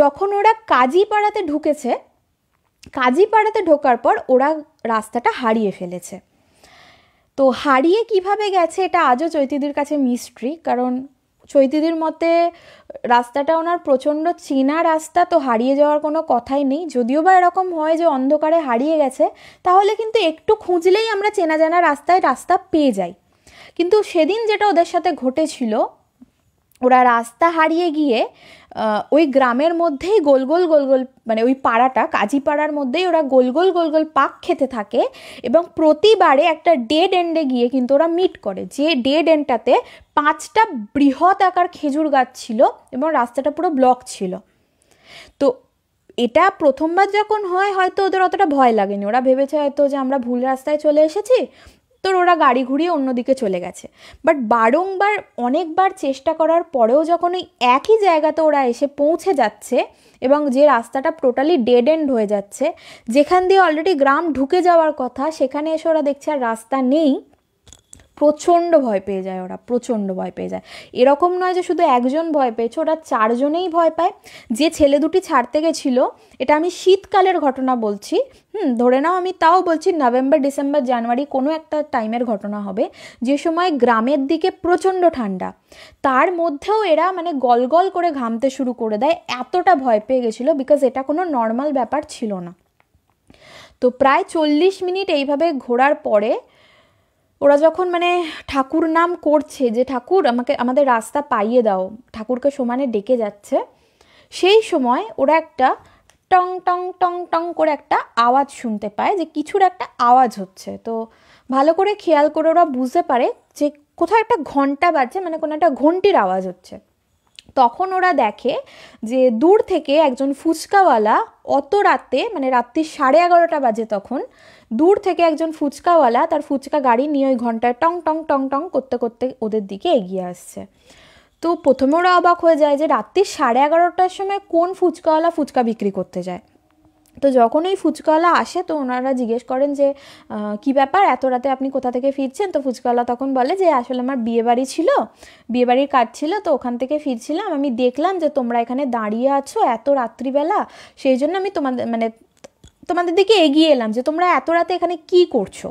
যখন ওরা কাজীপাড়াতে ঢুকেছে কাজীপাড়াতে ঢোকার পর ওরা রাস্তাটা হারিয়ে ফেলেছে তো হারিয়ে কিভাবে গেছে এটা আজও চৈতিদির কাছে মিস্ট্রি কারণ চৈতিদির মতে রাস্তাটা ওনার প্রচণ্ড চেনা রাস্তা তো হারিয়ে যাওয়ার কোনো কথাই নেই যদিও বা এরকম হয় যে অন্ধকারে হারিয়ে গেছে তাহলে কিন্তু একটু খুঁজলেই আমরা চেনা জানা রাস্তায় রাস্তা পেয়ে যাই কিন্তু সেদিন যেটা ওদের সাথে ঘটেছিল ওরা রাস্তা হারিয়ে গিয়ে ওই গ্রামের মধ্যেই গোল গোল গোল গোল মানে ওই পাড়াটা কাজীপাড়ার মধ্যেই ওরা গোল গোল গোল গোল পাক খেতে থাকে এবং প্রতিবারে একটা ডেড এন্ডে গিয়ে কিন্তু ওরা মিট করে যে ডেড এন্ডটাতে পাঁচটা বৃহৎ আকার খেজুর গাছ ছিল এবং রাস্তাটা পুরো ব্লক ছিল তো এটা প্রথমবার যখন হয় হয়তো ওদের অতটা ভয় লাগেনি ওরা ভেবেছে হয়তো যে আমরা ভুল রাস্তায় চলে এসেছি তোর ওরা গাড়ি ঘুরিয়ে অন্যদিকে চলে গেছে বাট বারংবার অনেকবার চেষ্টা করার পরেও যখন ওই একই জায়গাতে ওরা এসে পৌঁছে যাচ্ছে এবং যে রাস্তাটা টোটালি ডেড এন্ড হয়ে যাচ্ছে যেখান দিয়ে অলরেডি গ্রাম ঢুকে যাওয়ার কথা সেখানে এসে ওরা দেখছে আর রাস্তা নেই প্রচণ্ড ভয় পেয়ে যায় ওরা প্রচণ্ড ভয় পেয়ে যায় এরকম নয় যে শুধু একজন ভয় পেয়েছে ওরা চারজনেই ভয় পায় যে ছেলে দুটি ছাড়তে গেছিলো এটা আমি শীতকালের ঘটনা বলছি হুম ধরে নাও আমি তাও বলছি নভেম্বর ডিসেম্বর জানুয়ারি কোনো একটা টাইমের ঘটনা হবে যে সময় গ্রামের দিকে প্রচণ্ড ঠান্ডা তার মধ্যেও এরা মানে গলগল করে ঘামতে শুরু করে দেয় এতটা ভয় পেয়ে গেছিলো বিকজ এটা কোনো নর্মাল ব্যাপার ছিল না তো প্রায় চল্লিশ মিনিট এইভাবে ঘোরার পরে ওরা যখন মানে ঠাকুর নাম করছে যে ঠাকুর আমাকে আমাদের রাস্তা পাইয়ে দাও ঠাকুরকে সমানে ডেকে যাচ্ছে সেই সময় ওরা একটা টং টং টং টং করে একটা আওয়াজ শুনতে পায় যে কিছুর একটা আওয়াজ হচ্ছে তো ভালো করে খেয়াল করে ওরা বুঝতে পারে যে কোথাও একটা ঘন্টা বাজছে মানে কোনো একটা ঘন্টির আওয়াজ হচ্ছে তখন ওরা দেখে যে দূর থেকে একজন ফুচকাওয়ালা অত রাতে মানে রাত্রি সাড়ে এগারোটা বাজে তখন দূর থেকে একজন ফুচকাওয়ালা তার ফুচকা গাড়ি নিয়ে ওই ঘন্টায় টং টং টং টং করতে করতে ওদের দিকে এগিয়ে আসছে তো প্রথমে ওরা অবাক হয়ে যায় যে রাত্রি সাড়ে এগারোটার সময় কোন ফুচকাওয়ালা ফুচকা বিক্রি করতে যায় তো যখন ওই ফুচকাওয়ালা আসে তো ওনারা জিজ্ঞেস করেন যে কি ব্যাপার এত রাতে আপনি কোথা থেকে ফিরছেন তো ফুচকাওয়ালা তখন বলে যে আসলে আমার বিয়েবাড়ি ছিল বিয়েবাড়ির কাজ ছিল তো ওখান থেকে ফিরছিলাম আমি দেখলাম যে তোমরা এখানে দাঁড়িয়ে আছো এত রাত্রিবেলা সেই জন্য আমি তোমাদের মানে তোমাদের দিকে এগিয়ে এলাম যে তোমরা এত রাতে এখানে কি করছো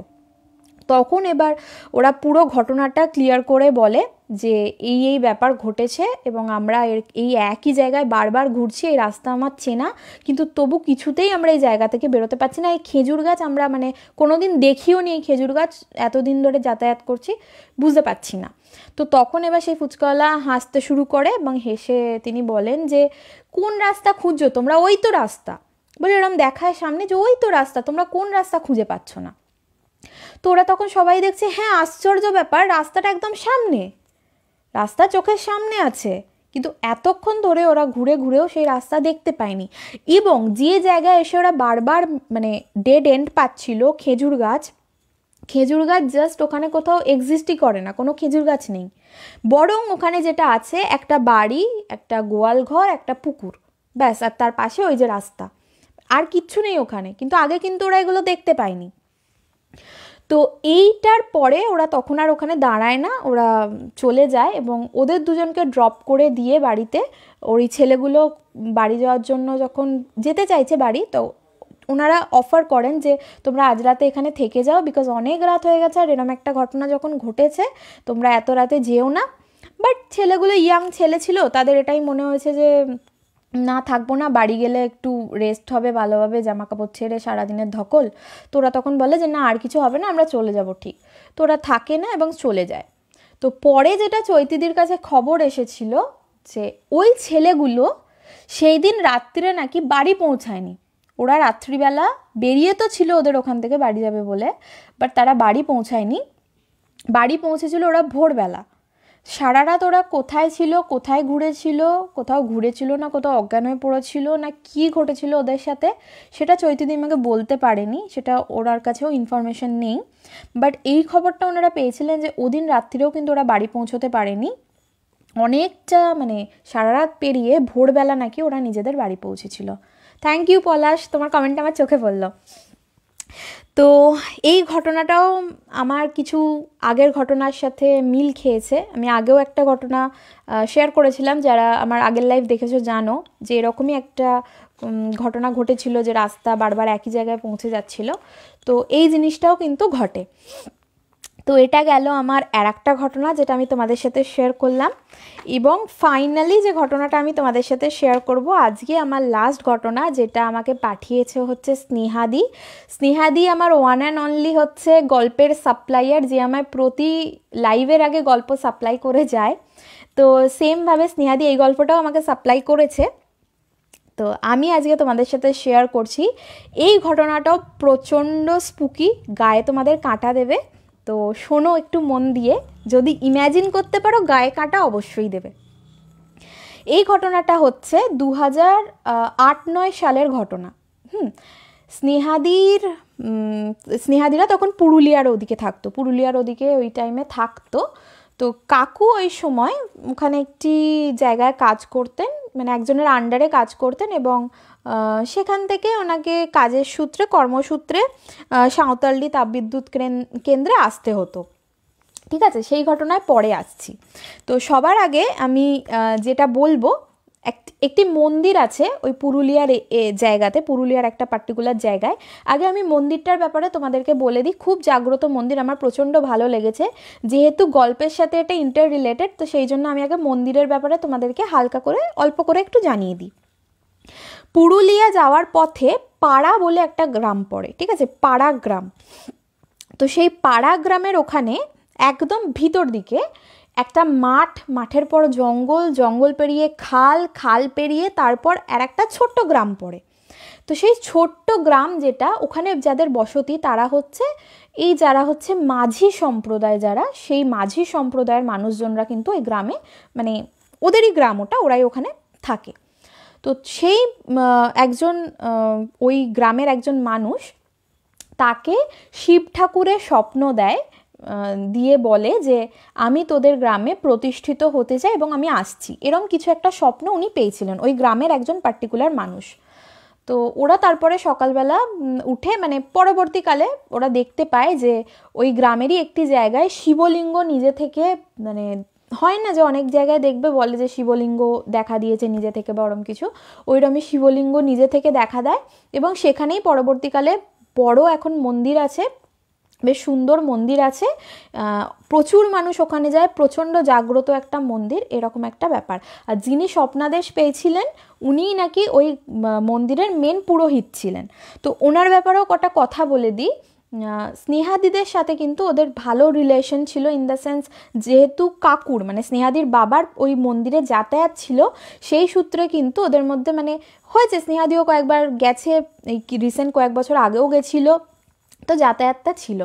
তখন এবার ওরা পুরো ঘটনাটা ক্লিয়ার করে বলে যে এই এই ব্যাপার ঘটেছে এবং আমরা এর এই একই জায়গায় বারবার ঘুরছি এই রাস্তা আমার চেনা কিন্তু তবু কিছুতেই আমরা এই জায়গা থেকে বেরোতে পারছি না এই খেজুর গাছ আমরা মানে কোনো দিন দেখিও নি এই খেজুর গাছ এতদিন ধরে যাতায়াত করছি বুঝতে পারছি না তো তখন এবার সেই ফুচকাওয়ালা হাসতে শুরু করে এবং হেসে তিনি বলেন যে কোন রাস্তা খুঁজছো তোমরা ওই তো রাস্তা বলে এরম দেখায় সামনে যে ওই তো রাস্তা তোমরা কোন রাস্তা খুঁজে পাচ্ছ না তো ওরা তখন সবাই দেখছে হ্যাঁ আশ্চর্য ব্যাপার রাস্তাটা একদম সামনে রাস্তা চোখের সামনে আছে কিন্তু এতক্ষণ ধরে ওরা ঘুরে ঘুরেও সেই রাস্তা দেখতে পায়নি এবং যে জায়গায় এসে ওরা বারবার মানে ডেড এন্ড পাচ্ছিল খেজুর গাছ খেজুর গাছ জাস্ট ওখানে কোথাও এক্সিস্টই করে না কোনো খেজুর গাছ নেই বরং ওখানে যেটা আছে একটা বাড়ি একটা গোয়াল ঘর একটা পুকুর ব্যাস আর তার পাশে ওই যে রাস্তা আর কিচ্ছু নেই ওখানে কিন্তু আগে কিন্তু ওরা এগুলো দেখতে পায়নি তো এইটার পরে ওরা তখন আর ওখানে দাঁড়ায় না ওরা চলে যায় এবং ওদের দুজনকে ড্রপ করে দিয়ে বাড়িতে ওই ছেলেগুলো বাড়ি যাওয়ার জন্য যখন যেতে চাইছে বাড়ি তো ওনারা অফার করেন যে তোমরা আজ রাতে এখানে থেকে যাও বিকজ অনেক রাত হয়ে গেছে আর এরম একটা ঘটনা যখন ঘটেছে তোমরা এত রাতে যেও না বাট ছেলেগুলো ইয়াং ছেলে ছিল তাদের এটাই মনে হয়েছে যে না থাকবো না বাড়ি গেলে একটু রেস্ট হবে ভালোভাবে জামা কাপড় ছেড়ে সারাদিনের ধকল তো ওরা তখন বলে যে না আর কিছু হবে না আমরা চলে যাব ঠিক তো ওরা থাকে না এবং চলে যায় তো পরে যেটা চৈতিদির কাছে খবর এসেছিল যে ওই ছেলেগুলো সেই দিন রাত্রিরে নাকি বাড়ি পৌঁছায়নি ওরা রাত্রিবেলা বেরিয়ে তো ছিল ওদের ওখান থেকে বাড়ি যাবে বলে বাট তারা বাড়ি পৌঁছায়নি বাড়ি পৌঁছেছিল ওরা ভোরবেলা সারা রাত ওরা কোথায় ছিল কোথায় ঘুরেছিল কোথাও ঘুরেছিল না কোথাও অজ্ঞান হয়ে পড়েছিল না কি ঘটেছিল ওদের সাথে সেটা চৈতি আমাকে বলতে পারেনি সেটা ওরার কাছেও ইনফরমেশন নেই বাট এই খবরটা ওনারা পেয়েছিলেন যে ওদিন রাত্রিরেও কিন্তু ওরা বাড়ি পৌঁছতে পারেনি অনেকটা মানে সারা রাত পেরিয়ে ভোরবেলা নাকি ওরা নিজেদের বাড়ি পৌঁছেছিল থ্যাংক ইউ পলাশ তোমার কমেন্টটা আমার চোখে পড়লো তো এই ঘটনাটাও আমার কিছু আগের ঘটনার সাথে মিল খেয়েছে আমি আগেও একটা ঘটনা শেয়ার করেছিলাম যারা আমার আগের লাইফ দেখেছো জানো যে এরকমই একটা ঘটনা ঘটেছিল যে রাস্তা বারবার একই জায়গায় পৌঁছে যাচ্ছিল তো এই জিনিসটাও কিন্তু ঘটে তো এটা গেল আমার আর একটা ঘটনা যেটা আমি তোমাদের সাথে শেয়ার করলাম এবং ফাইনালি যে ঘটনাটা আমি তোমাদের সাথে শেয়ার করব আজকে আমার লাস্ট ঘটনা যেটা আমাকে পাঠিয়েছে হচ্ছে স্নেহাদি স্নেহাদি আমার ওয়ান অ্যান্ড অনলি হচ্ছে গল্পের সাপ্লাইয়ার যে আমায় প্রতি লাইভের আগে গল্প সাপ্লাই করে যায় তো সেমভাবে স্নেহাদি এই গল্পটাও আমাকে সাপ্লাই করেছে তো আমি আজকে তোমাদের সাথে শেয়ার করছি এই ঘটনাটাও প্রচণ্ড স্পুকি গায়ে তোমাদের কাঁটা দেবে তো শোনো একটু মন দিয়ে যদি ইম্যাজিন করতে পারো গায়ে কাটা অবশ্যই দেবে এই ঘটনাটা হচ্ছে দু হাজার আট নয় সালের ঘটনা হুম স্নেহাদির স্নেহাদিরা তখন পুরুলিয়ার ওদিকে থাকতো পুরুলিয়ার ওদিকে ওই টাইমে থাকতো তো কাকু ওই সময় ওখানে একটি জায়গায় কাজ করতেন মানে একজনের আন্ডারে কাজ করতেন এবং সেখান থেকে ওনাকে কাজের সূত্রে কর্মসূত্রে সাঁওতালি তাপবিদ্যুৎ কেন্দ্রে আসতে হতো ঠিক আছে সেই ঘটনায় পরে আসছি তো সবার আগে আমি যেটা বলবো একটি মন্দির আছে ওই পুরুলিয়ার জায়গাতে পুরুলিয়ার একটা পার্টিকুলার জায়গায় আগে আমি মন্দিরটার ব্যাপারে তোমাদেরকে বলে দিই খুব জাগ্রত মন্দির আমার প্রচণ্ড ভালো লেগেছে যেহেতু গল্পের সাথে এটা ইন্টার রিলেটেড তো সেই জন্য আমি আগে মন্দিরের ব্যাপারে তোমাদেরকে হালকা করে অল্প করে একটু জানিয়ে দিই পুরুলিয়া যাওয়ার পথে পাড়া বলে একটা গ্রাম পড়ে ঠিক আছে পাড়া গ্রাম তো সেই পাড়া গ্রামের ওখানে একদম ভিতর দিকে একটা মাঠ মাঠের পর জঙ্গল জঙ্গল পেরিয়ে খাল খাল পেরিয়ে তারপর আর একটা ছোট্ট গ্রাম পড়ে তো সেই ছোট্ট গ্রাম যেটা ওখানে যাদের বসতি তারা হচ্ছে এই যারা হচ্ছে মাঝি সম্প্রদায় যারা সেই মাঝি সম্প্রদায়ের মানুষজনরা কিন্তু এই গ্রামে মানে ওদেরই গ্রাম ওটা ওরাই ওখানে থাকে তো সেই একজন ওই গ্রামের একজন মানুষ তাকে শিব ঠাকুরের স্বপ্ন দেয় দিয়ে বলে যে আমি তোদের গ্রামে প্রতিষ্ঠিত হতে চাই এবং আমি আসছি এরম কিছু একটা স্বপ্ন উনি পেয়েছিলেন ওই গ্রামের একজন পার্টিকুলার মানুষ তো ওরা তারপরে সকালবেলা উঠে মানে পরবর্তীকালে ওরা দেখতে পায় যে ওই গ্রামেরই একটি জায়গায় শিবলিঙ্গ নিজে থেকে মানে হয় না যে অনেক জায়গায় দেখবে বলে যে শিবলিঙ্গ দেখা দিয়েছে নিজে থেকে বরম কিছু ওইরমই শিবলিঙ্গ নিজে থেকে দেখা দেয় এবং সেখানেই পরবর্তীকালে বড় এখন মন্দির আছে বেশ সুন্দর মন্দির আছে প্রচুর মানুষ ওখানে যায় প্রচণ্ড জাগ্রত একটা মন্দির এরকম একটা ব্যাপার আর যিনি স্বপ্নাদেশ পেয়েছিলেন উনিই নাকি ওই মন্দিরের মেন পুরোহিত ছিলেন তো ওনার ব্যাপারেও কটা কথা বলে দিই স্নেহাদিদের সাথে কিন্তু ওদের ভালো রিলেশন ছিল ইন দ্য সেন্স যেহেতু কাকুর মানে স্নেহাদির বাবার ওই মন্দিরে যাতায়াত ছিল সেই সূত্রে কিন্তু ওদের মধ্যে মানে হয়েছে স্নেহাদিও কয়েকবার গেছে এই রিসেন্ট কয়েক বছর আগেও গেছিলো তো যাতায়াতটা ছিল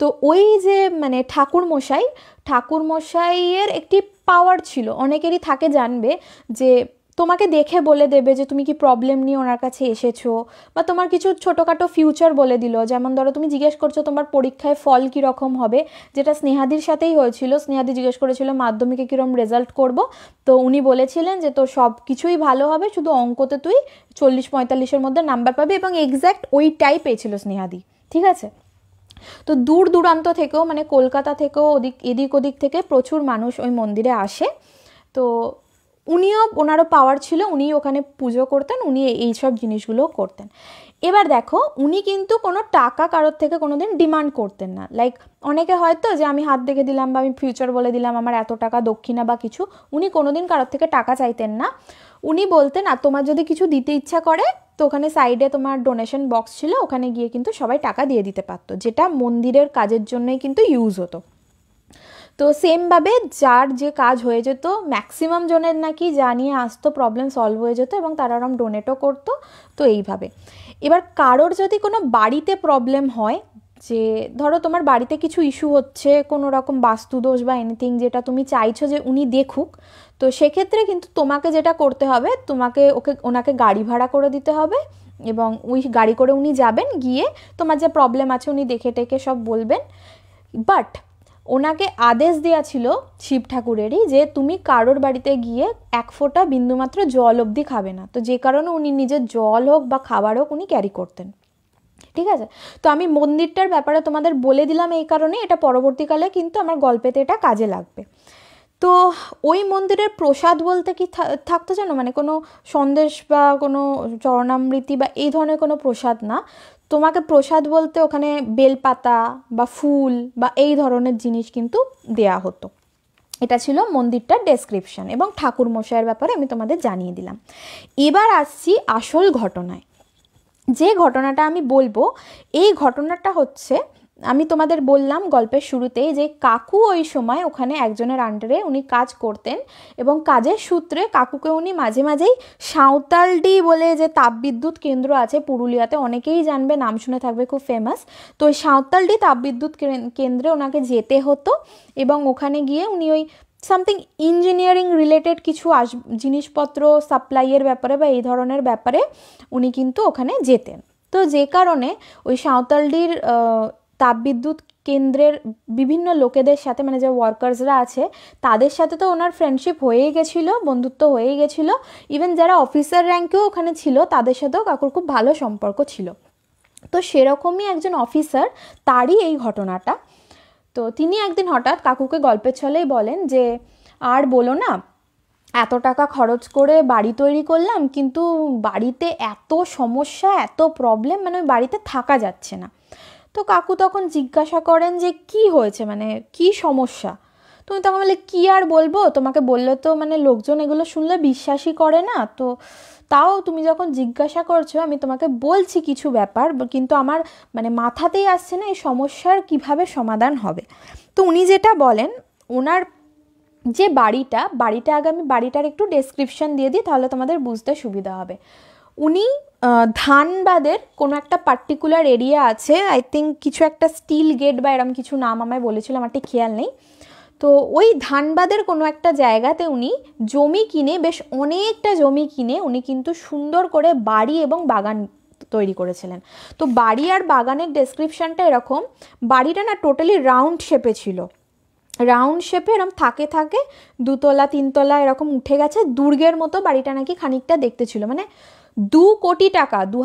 তো ওই যে মানে ঠাকুর মশাই ঠাকুর মশাইয়ের একটি পাওয়ার ছিল অনেকেরই থাকে জানবে যে তোমাকে দেখে বলে দেবে যে তুমি কি প্রবলেম নিয়ে ওনার কাছে এসেছো বা তোমার কিছু ছোটোখাটো ফিউচার বলে দিল যেমন ধরো তুমি জিজ্ঞেস করছো তোমার পরীক্ষায় ফল কীরকম হবে যেটা স্নেহাদির সাথেই হয়েছিল স্নেহাদি জিজ্ঞেস করেছিল মাধ্যমিকে কীরকম রেজাল্ট করব তো উনি বলেছিলেন যে তোর সব কিছুই ভালো হবে শুধু অঙ্কতে তুই চল্লিশ পঁয়তাল্লিশের মধ্যে নাম্বার পাবি এবং এক্স্যাক্ট ওইটাই পেয়েছিল স্নেহাদি ঠিক আছে তো দূর দূরান্ত থেকেও মানে কলকাতা থেকেও ওদিক এদিক ওদিক থেকে প্রচুর মানুষ ওই মন্দিরে আসে তো উনিও ওনারও পাওয়ার ছিল উনি ওখানে পুজো করতেন উনি এই সব জিনিসগুলো করতেন এবার দেখো উনি কিন্তু কোনো টাকা কারোর থেকে কোনো দিন ডিমান্ড করতেন না লাইক অনেকে হয়তো যে আমি হাত দেখে দিলাম বা আমি ফিউচার বলে দিলাম আমার এত টাকা দক্ষিণা বা কিছু উনি কোনো দিন কারোর থেকে টাকা চাইতেন না উনি বলতেন আর তোমার যদি কিছু দিতে ইচ্ছা করে তো ওখানে সাইডে তোমার ডোনেশন বক্স ছিল ওখানে গিয়ে কিন্তু সবাই টাকা দিয়ে দিতে পারতো যেটা মন্দিরের কাজের জন্যই কিন্তু ইউজ হতো তো সেমভাবে যার যে কাজ হয়ে যেত ম্যাক্সিমাম জনের নাকি যা নিয়ে আসতো প্রবলেম সলভ হয়ে যেত এবং তারা ওরম ডোনেটও করতো তো এইভাবে এবার কারোর যদি কোনো বাড়িতে প্রবলেম হয় যে ধরো তোমার বাড়িতে কিছু ইস্যু হচ্ছে কোনো রকম বাস্তুদোষ বা এনিথিং যেটা তুমি চাইছো যে উনি দেখুক তো সেক্ষেত্রে কিন্তু তোমাকে যেটা করতে হবে তোমাকে ওকে ওনাকে গাড়ি ভাড়া করে দিতে হবে এবং ওই গাড়ি করে উনি যাবেন গিয়ে তোমার যে প্রবলেম আছে উনি দেখে টেকে সব বলবেন বাট ওনাকে আদেশ দেওয়া ছিল শিব ঠাকুরেরই যে তুমি কারোর বাড়িতে গিয়ে এক ফোঁটা বিন্দুমাত্র জল অবধি খাবে না তো যে কারণে উনি নিজের জল হোক বা খাবার হোক উনি ক্যারি করতেন ঠিক আছে তো আমি মন্দিরটার ব্যাপারে তোমাদের বলে দিলাম এই কারণে এটা পরবর্তীকালে কিন্তু আমার গল্পেতে এটা কাজে লাগবে তো ওই মন্দিরের প্রসাদ বলতে কি থাকতো জানো মানে কোনো সন্দেশ বা কোনো চরণামৃতি বা এই ধরনের কোনো প্রসাদ না তোমাকে প্রসাদ বলতে ওখানে বেলপাতা বা ফুল বা এই ধরনের জিনিস কিন্তু দেয়া হতো এটা ছিল মন্দিরটার ডেসক্রিপশন এবং ঠাকুর মশাইয়ের ব্যাপারে আমি তোমাদের জানিয়ে দিলাম এবার আসছি আসল ঘটনায় যে ঘটনাটা আমি বলবো এই ঘটনাটা হচ্ছে আমি তোমাদের বললাম গল্পের শুরুতেই যে কাকু ওই সময় ওখানে একজনের আন্ডারে উনি কাজ করতেন এবং কাজের সূত্রে কাকুকে উনি মাঝে মাঝেই সাঁওতালডি বলে যে তাপবিদ্যুৎ কেন্দ্র আছে পুরুলিয়াতে অনেকেই জানবে নাম শুনে থাকবে খুব ফেমাস তো ওই সাঁওতালডি তাপবিদ্যুৎ কেন্দ্রে ওনাকে যেতে হতো এবং ওখানে গিয়ে উনি ওই সামথিং ইঞ্জিনিয়ারিং রিলেটেড কিছু আস জিনিসপত্র সাপ্লাইয়ের ব্যাপারে বা এই ধরনের ব্যাপারে উনি কিন্তু ওখানে যেতেন তো যে কারণে ওই সাঁওতালডির তাপবিদ্যুৎ কেন্দ্রের বিভিন্ন লোকেদের সাথে মানে যে ওয়ার্কার্সরা আছে তাদের সাথে তো ওনার ফ্রেন্ডশিপ হয়েই গেছিলো বন্ধুত্ব হয়েই গেছিলো ইভেন যারা অফিসার র্যাঙ্কেও ওখানে ছিল তাদের সাথেও কাকুর খুব ভালো সম্পর্ক ছিল তো সেরকমই একজন অফিসার তারই এই ঘটনাটা তো তিনি একদিন হঠাৎ কাকুকে গল্পের ছলেই বলেন যে আর বলো না এত টাকা খরচ করে বাড়ি তৈরি করলাম কিন্তু বাড়িতে এত সমস্যা এত প্রবলেম মানে ওই বাড়িতে থাকা যাচ্ছে না তো কাকু তখন জিজ্ঞাসা করেন যে কি হয়েছে মানে কি সমস্যা তুমি তখন বলে কী আর বলবো তোমাকে বললে তো মানে লোকজন এগুলো শুনলে বিশ্বাসই করে না তো তাও তুমি যখন জিজ্ঞাসা করছো আমি তোমাকে বলছি কিছু ব্যাপার কিন্তু আমার মানে মাথাতেই আসছে না এই সমস্যার কিভাবে সমাধান হবে তো উনি যেটা বলেন ওনার যে বাড়িটা বাড়িটা আগে আমি বাড়িটার একটু ডেসক্রিপশন দিয়ে দিই তাহলে তোমাদের বুঝতে সুবিধা হবে উনি ধানবাদের কোনো একটা পার্টিকুলার এরিয়া আছে আই থিঙ্ক কিছু একটা স্টিল গেট বা এরম কিছু নাম আমায় বলেছিল আমার ঠিক খেয়াল নেই তো ওই ধানবাদের কোনো একটা জায়গাতে উনি জমি কিনে বেশ অনেকটা জমি কিনে উনি কিন্তু সুন্দর করে বাড়ি এবং বাগান তৈরি করেছিলেন তো বাড়ি আর বাগানের ডেসক্রিপশানটা এরকম বাড়িটা না টোটালি রাউন্ড শেপে ছিল রাউন্ড শেপে এরকম থাকে থাকে দুতলা তিনতলা এরকম উঠে গেছে দুর্গের মতো বাড়িটা নাকি খানিকটা দেখতে ছিল মানে দু কোটি টাকা দু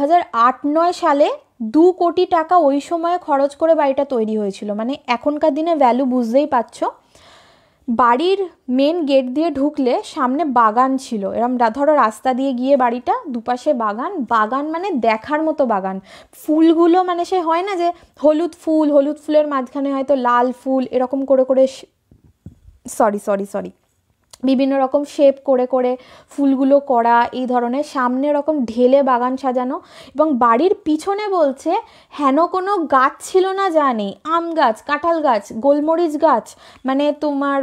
নয় সালে দু কোটি টাকা ওই সময়ে খরচ করে বাড়িটা তৈরি হয়েছিল মানে এখনকার দিনে ভ্যালু বুঝতেই পারছ বাড়ির মেন গেট দিয়ে ঢুকলে সামনে বাগান ছিল এরম ধরো রাস্তা দিয়ে গিয়ে বাড়িটা দুপাশে বাগান বাগান মানে দেখার মতো বাগান ফুলগুলো মানে সে হয় না যে হলুদ ফুল হলুদ ফুলের মাঝখানে হয়তো লাল ফুল এরকম করে করে সরি সরি সরি বিভিন্ন রকম শেপ করে করে ফুলগুলো করা এই ধরনের সামনে রকম ঢেলে বাগান সাজানো এবং বাড়ির পিছনে বলছে হেন কোনো গাছ ছিল না জানি আম গাছ কাঁঠাল গাছ গোলমরিচ গাছ মানে তোমার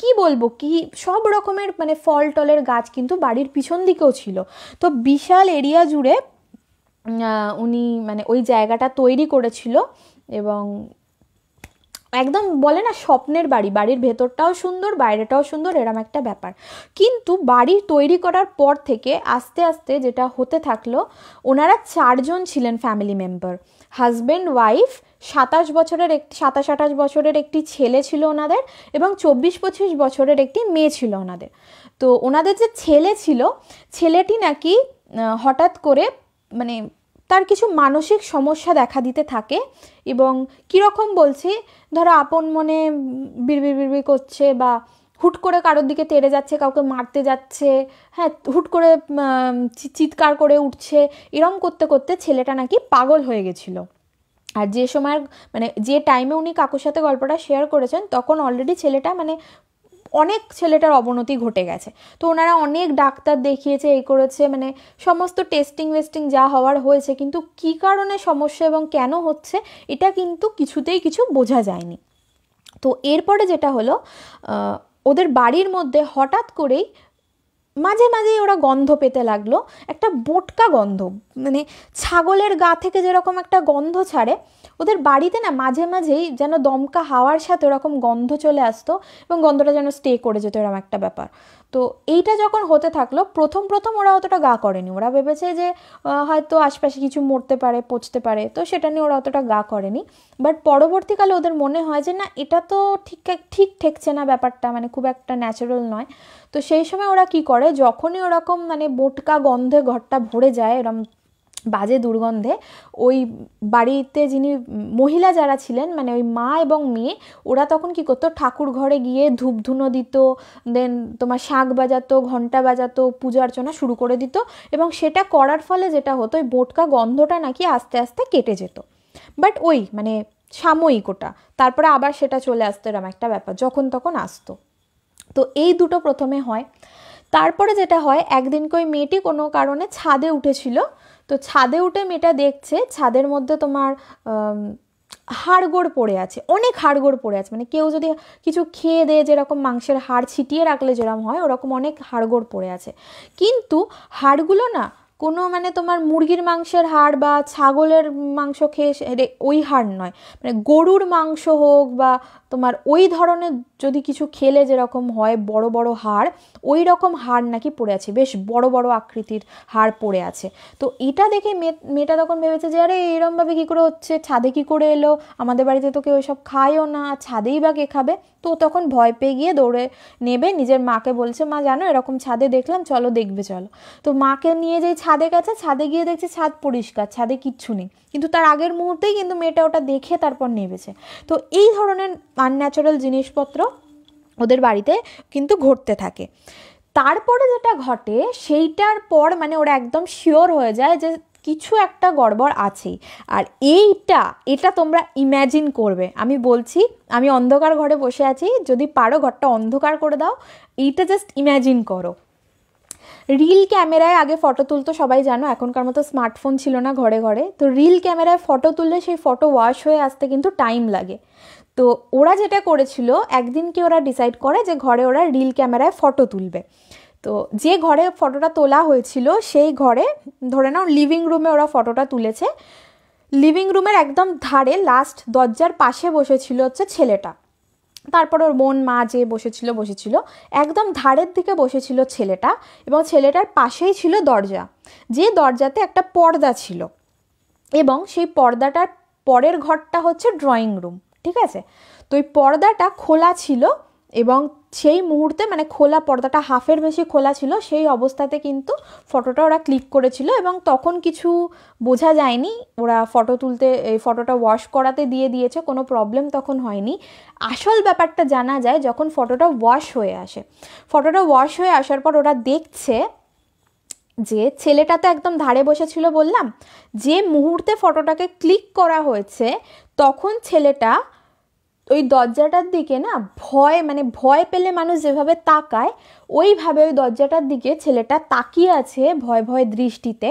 কি বলবো কি সব রকমের মানে ফল টলের গাছ কিন্তু বাড়ির পিছন দিকেও ছিল তো বিশাল এরিয়া জুড়ে উনি মানে ওই জায়গাটা তৈরি করেছিল এবং একদম বলে না স্বপ্নের বাড়ি বাড়ির ভেতরটাও সুন্দর বাইরেটাও সুন্দর এরম একটা ব্যাপার কিন্তু বাড়ি তৈরি করার পর থেকে আস্তে আস্তে যেটা হতে থাকলো ওনারা চারজন ছিলেন ফ্যামিলি মেম্বার হাজব্যান্ড ওয়াইফ সাতাশ বছরের একটি সাতাশ আঠাশ বছরের একটি ছেলে ছিল ওনাদের এবং চব্বিশ পঁচিশ বছরের একটি মেয়ে ছিল ওনাদের তো ওনাদের যে ছেলে ছিল ছেলেটি নাকি হঠাৎ করে মানে তার কিছু মানসিক সমস্যা দেখা দিতে থাকে এবং কীরকম বলছি ধরো আপন মনে বিড়বিড় বিড়বিড় করছে বা হুট করে কারোর দিকে তেড়ে যাচ্ছে কাউকে মারতে যাচ্ছে হ্যাঁ হুট করে চিৎকার করে উঠছে এরম করতে করতে ছেলেটা নাকি পাগল হয়ে গেছিলো আর যে সময় মানে যে টাইমে উনি কাকুর সাথে গল্পটা শেয়ার করেছেন তখন অলরেডি ছেলেটা মানে অনেক ছেলেটার অবনতি ঘটে গেছে তো ওনারা অনেক ডাক্তার দেখিয়েছে এই করেছে মানে সমস্ত টেস্টিং ওয়েস্টিং যা হওয়ার হয়েছে কিন্তু কি কারণে সমস্যা এবং কেন হচ্ছে এটা কিন্তু কিছুতেই কিছু বোঝা যায়নি তো এরপরে যেটা হলো ওদের বাড়ির মধ্যে হঠাৎ করেই মাঝে মাঝেই ওরা গন্ধ পেতে লাগলো একটা বোটকা গন্ধ মানে ছাগলের গা থেকে যেরকম একটা গন্ধ ছাড়ে ওদের বাড়িতে না মাঝে মাঝেই যেন দমকা হাওয়ার সাথে ওরকম গন্ধ চলে আসতো এবং গন্ধটা যেন স্টে করে যেত এরকম একটা ব্যাপার তো এইটা যখন হতে থাকলো প্রথম প্রথম ওরা অতটা গা করেনি ওরা ভেবেছে যে হয়তো আশপাশে কিছু মরতে পারে পচতে পারে তো সেটা নিয়ে ওরা অতটা গা করেনি বাট পরবর্তীকালে ওদের মনে হয় যে না এটা তো ঠিক ঠিক ঠেকছে না ব্যাপারটা মানে খুব একটা ন্যাচারাল নয় তো সেই সময় ওরা কি করে যখনই ওরকম মানে বোটকা গন্ধে ঘরটা ভরে যায় এরম বাজে দুর্গন্ধে ওই বাড়িতে যিনি মহিলা যারা ছিলেন মানে ওই মা এবং মেয়ে ওরা তখন কি করতো ঠাকুর ঘরে গিয়ে ধূপধুনো দিত দেন তোমার শাঁখ বাজাতো ঘন্টা বাজাতো পূজা অর্চনা শুরু করে দিত এবং সেটা করার ফলে যেটা হতো ওই বোটকা গন্ধটা নাকি আস্তে আস্তে কেটে যেত বাট ওই মানে সাময়িক ওটা তারপরে আবার সেটা চলে আসতো এরম একটা ব্যাপার যখন তখন আসতো তো এই দুটো প্রথমে হয় তারপরে যেটা হয় একদিনকে ওই মেয়েটি কোনো কারণে ছাদে উঠেছিল তো ছাদে উঠে মেয়েটা দেখছে ছাদের মধ্যে তোমার হাড়গোড় পড়ে আছে অনেক হাড়গোড় পড়ে আছে মানে কেউ যদি কিছু খেয়ে দেয় যেরকম মাংসের হাড় ছিটিয়ে রাখলে যেরকম হয় ওরকম অনেক হাড়গোড় পড়ে আছে কিন্তু হাড়গুলো না কোনো মানে তোমার মুরগির মাংসের হাড় বা ছাগলের মাংস খেয়ে ওই হাড় নয় মানে গরুর মাংস হোক বা তোমার ওই ধরনের যদি কিছু খেলে যেরকম হয় বড় বড় হাড় ওই রকম হাড় নাকি পড়ে আছে বেশ বড় বড় আকৃতির হাড় পড়ে আছে তো এটা দেখে মেয়েটা তখন ভেবেছে যে আরে এরমভাবে কী করে হচ্ছে ছাদে কী করে এলো আমাদের বাড়িতে তো কেউ ওইসব খায়ও না ছাদেই বা কে খাবে তো তখন ভয় পেয়ে গিয়ে দৌড়ে নেবে নিজের মাকে বলছে মা জানো এরকম ছাদে দেখলাম চলো দেখবে চলো তো মাকে নিয়ে যেই ছাদে গেছে ছাদে গিয়ে দেখছে ছাদ পরিষ্কার ছাদে কিচ্ছু নেই কিন্তু তার আগের মুহূর্তেই কিন্তু মেয়েটা ওটা দেখে তারপর নেবেছে তো এই ধরনের আনন্যাচারাল জিনিসপত্র ওদের বাড়িতে কিন্তু ঘটতে থাকে তারপরে যেটা ঘটে সেইটার পর মানে ওরা একদম শিওর হয়ে যায় যে কিছু একটা গড়বড় আছেই আর এইটা এটা তোমরা ইম্যাজিন করবে আমি বলছি আমি অন্ধকার ঘরে বসে আছি যদি পারো ঘরটা অন্ধকার করে দাও এইটা জাস্ট ইম্যাজিন করো রিল ক্যামেরায় আগে ফটো তুলতো সবাই জানো এখনকার মতো স্মার্টফোন ছিল না ঘরে ঘরে তো রিল ক্যামেরায় ফটো তুললে সেই ফটো ওয়াশ হয়ে আসতে কিন্তু টাইম লাগে তো ওরা যেটা করেছিল একদিনকে ওরা ডিসাইড করে যে ঘরে ওরা রিল ক্যামেরায় ফটো তুলবে তো যে ঘরে ফটোটা তোলা হয়েছিল সেই ঘরে ধরে নাও লিভিং রুমে ওরা ফটোটা তুলেছে লিভিং রুমের একদম ধারে লাস্ট দরজার পাশে বসেছিল হচ্ছে ছেলেটা তারপর ওর বোন মা যে বসেছিল বসেছিল একদম ধারের দিকে বসেছিল ছেলেটা এবং ছেলেটার পাশেই ছিল দরজা যে দরজাতে একটা পর্দা ছিল এবং সেই পর্দাটার পরের ঘরটা হচ্ছে ড্রয়িং রুম ঠিক আছে তো ওই পর্দাটা খোলা ছিল এবং সেই মুহূর্তে মানে খোলা পর্দাটা হাফের বেশি খোলা ছিল সেই অবস্থাতে কিন্তু ফটোটা ওরা ক্লিক করেছিল এবং তখন কিছু বোঝা যায়নি ওরা ফটো তুলতে এই ফটোটা ওয়াশ করাতে দিয়ে দিয়েছে কোনো প্রবলেম তখন হয়নি আসল ব্যাপারটা জানা যায় যখন ফটোটা ওয়াশ হয়ে আসে ফটোটা ওয়াশ হয়ে আসার পর ওরা দেখছে যে ছেলেটা তো একদম ধারে বসেছিল বললাম যে মুহূর্তে ফটোটাকে ক্লিক করা হয়েছে তখন ছেলেটা ওই দরজাটার দিকে না ভয় মানে ভয় পেলে মানুষ যেভাবে তাকায় ওইভাবে ওই দরজাটার দিকে ছেলেটা তাকিয়ে আছে ভয় ভয় দৃষ্টিতে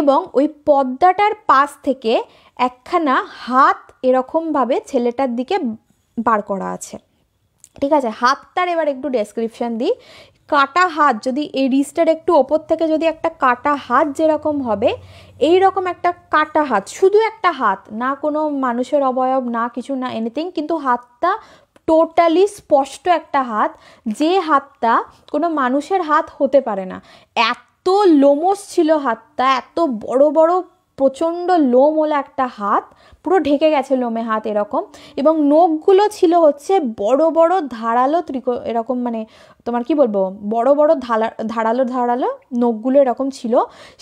এবং ওই পদ্মাটার পাশ থেকে একখানা হাত এরকমভাবে ছেলেটার দিকে বার করা আছে ঠিক আছে হাতটার এবার একটু ডেসক্রিপশান দিই কাটা হাত যদি এই রিস্টার একটু ওপর থেকে যদি একটা কাটা হাত যেরকম হবে এই রকম একটা কাটা হাত শুধু একটা হাত না কোনো মানুষের অবয়ব না কিছু না এনিথিং কিন্তু হাতটা টোটালি স্পষ্ট একটা হাত যে হাতটা কোনো মানুষের হাত হতে পারে না এত লোমস ছিল হাতটা এত বড় বড় প্রচণ্ড ওলা একটা হাত পুরো ঢেকে গেছে লোমে হাত এরকম এবং নখগুলো ছিল হচ্ছে বড় বড় ধারালো ত্রিকো এরকম মানে তোমার কি বলবো বড় বড় ধারা ধারালো ধারালো নখগুলো এরকম ছিল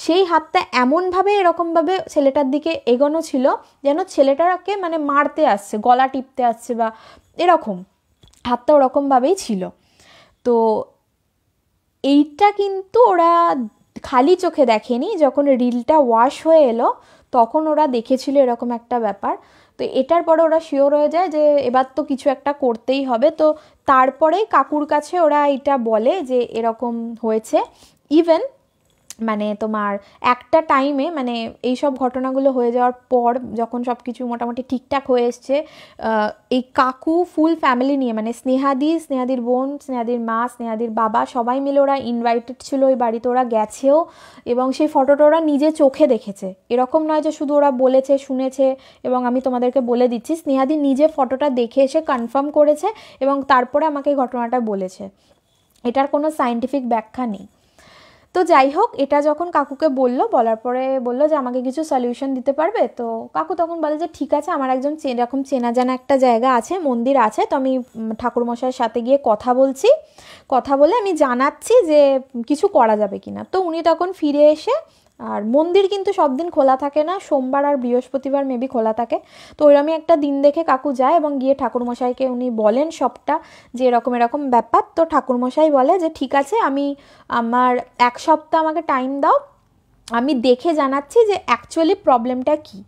সেই হাতটা এমনভাবে এরকমভাবে ছেলেটার দিকে এগোনো ছিল যেন ছেলেটাকে মানে মারতে আসছে গলা টিপতে আসছে বা এরকম হাতটা ওরকমভাবেই ছিল তো এইটা কিন্তু ওরা খালি চোখে দেখেনি যখন রিলটা ওয়াশ হয়ে এলো তখন ওরা দেখেছিল এরকম একটা ব্যাপার তো এটার পরে ওরা শিওর হয়ে যায় যে এবার তো কিছু একটা করতেই হবে তো তারপরে কাকুর কাছে ওরা এটা বলে যে এরকম হয়েছে ইভেন মানে তোমার একটা টাইমে মানে এই সব ঘটনাগুলো হয়ে যাওয়ার পর যখন সব কিছু মোটামুটি ঠিকঠাক হয়ে এসছে এই কাকু ফুল ফ্যামিলি নিয়ে মানে স্নেহাদি স্নেহাদির বোন স্নেহাদির মা স্নেহাদির বাবা সবাই মিলে ওরা ইনভাইটেড ছিল ওই বাড়িতে ওরা গেছেও এবং সেই ফটোটা ওরা নিজে চোখে দেখেছে এরকম নয় যে শুধু ওরা বলেছে শুনেছে এবং আমি তোমাদেরকে বলে দিচ্ছি স্নেহাদি নিজে ফটোটা দেখে এসে কনফার্ম করেছে এবং তারপরে আমাকে এই ঘটনাটা বলেছে এটার কোনো সায়েন্টিফিক ব্যাখ্যা নেই তো যাই হোক এটা যখন কাকুকে বলল বলার পরে বললো যে আমাকে কিছু সলিউশন দিতে পারবে তো কাকু তখন বলে যে ঠিক আছে আমার একজন এরকম চেনা জানা একটা জায়গা আছে মন্দির আছে তো আমি ঠাকুরমশাইয়ের সাথে গিয়ে কথা বলছি কথা বলে আমি জানাচ্ছি যে কিছু করা যাবে কিনা তো উনি তখন ফিরে এসে আর মন্দির কিন্তু সব দিন খোলা থাকে না সোমবার আর বৃহস্পতিবার মেবি খোলা থাকে তো ওইরকমই একটা দিন দেখে কাকু যায় এবং গিয়ে ঠাকুরমশাইকে উনি বলেন সবটা যে এরকম এরকম ব্যাপার তো ঠাকুরমশাই বলে যে ঠিক আছে আমি আমার এক সপ্তাহ আমাকে টাইম দাও আমি দেখে জানাচ্ছি যে অ্যাকচুয়ালি প্রবলেমটা কি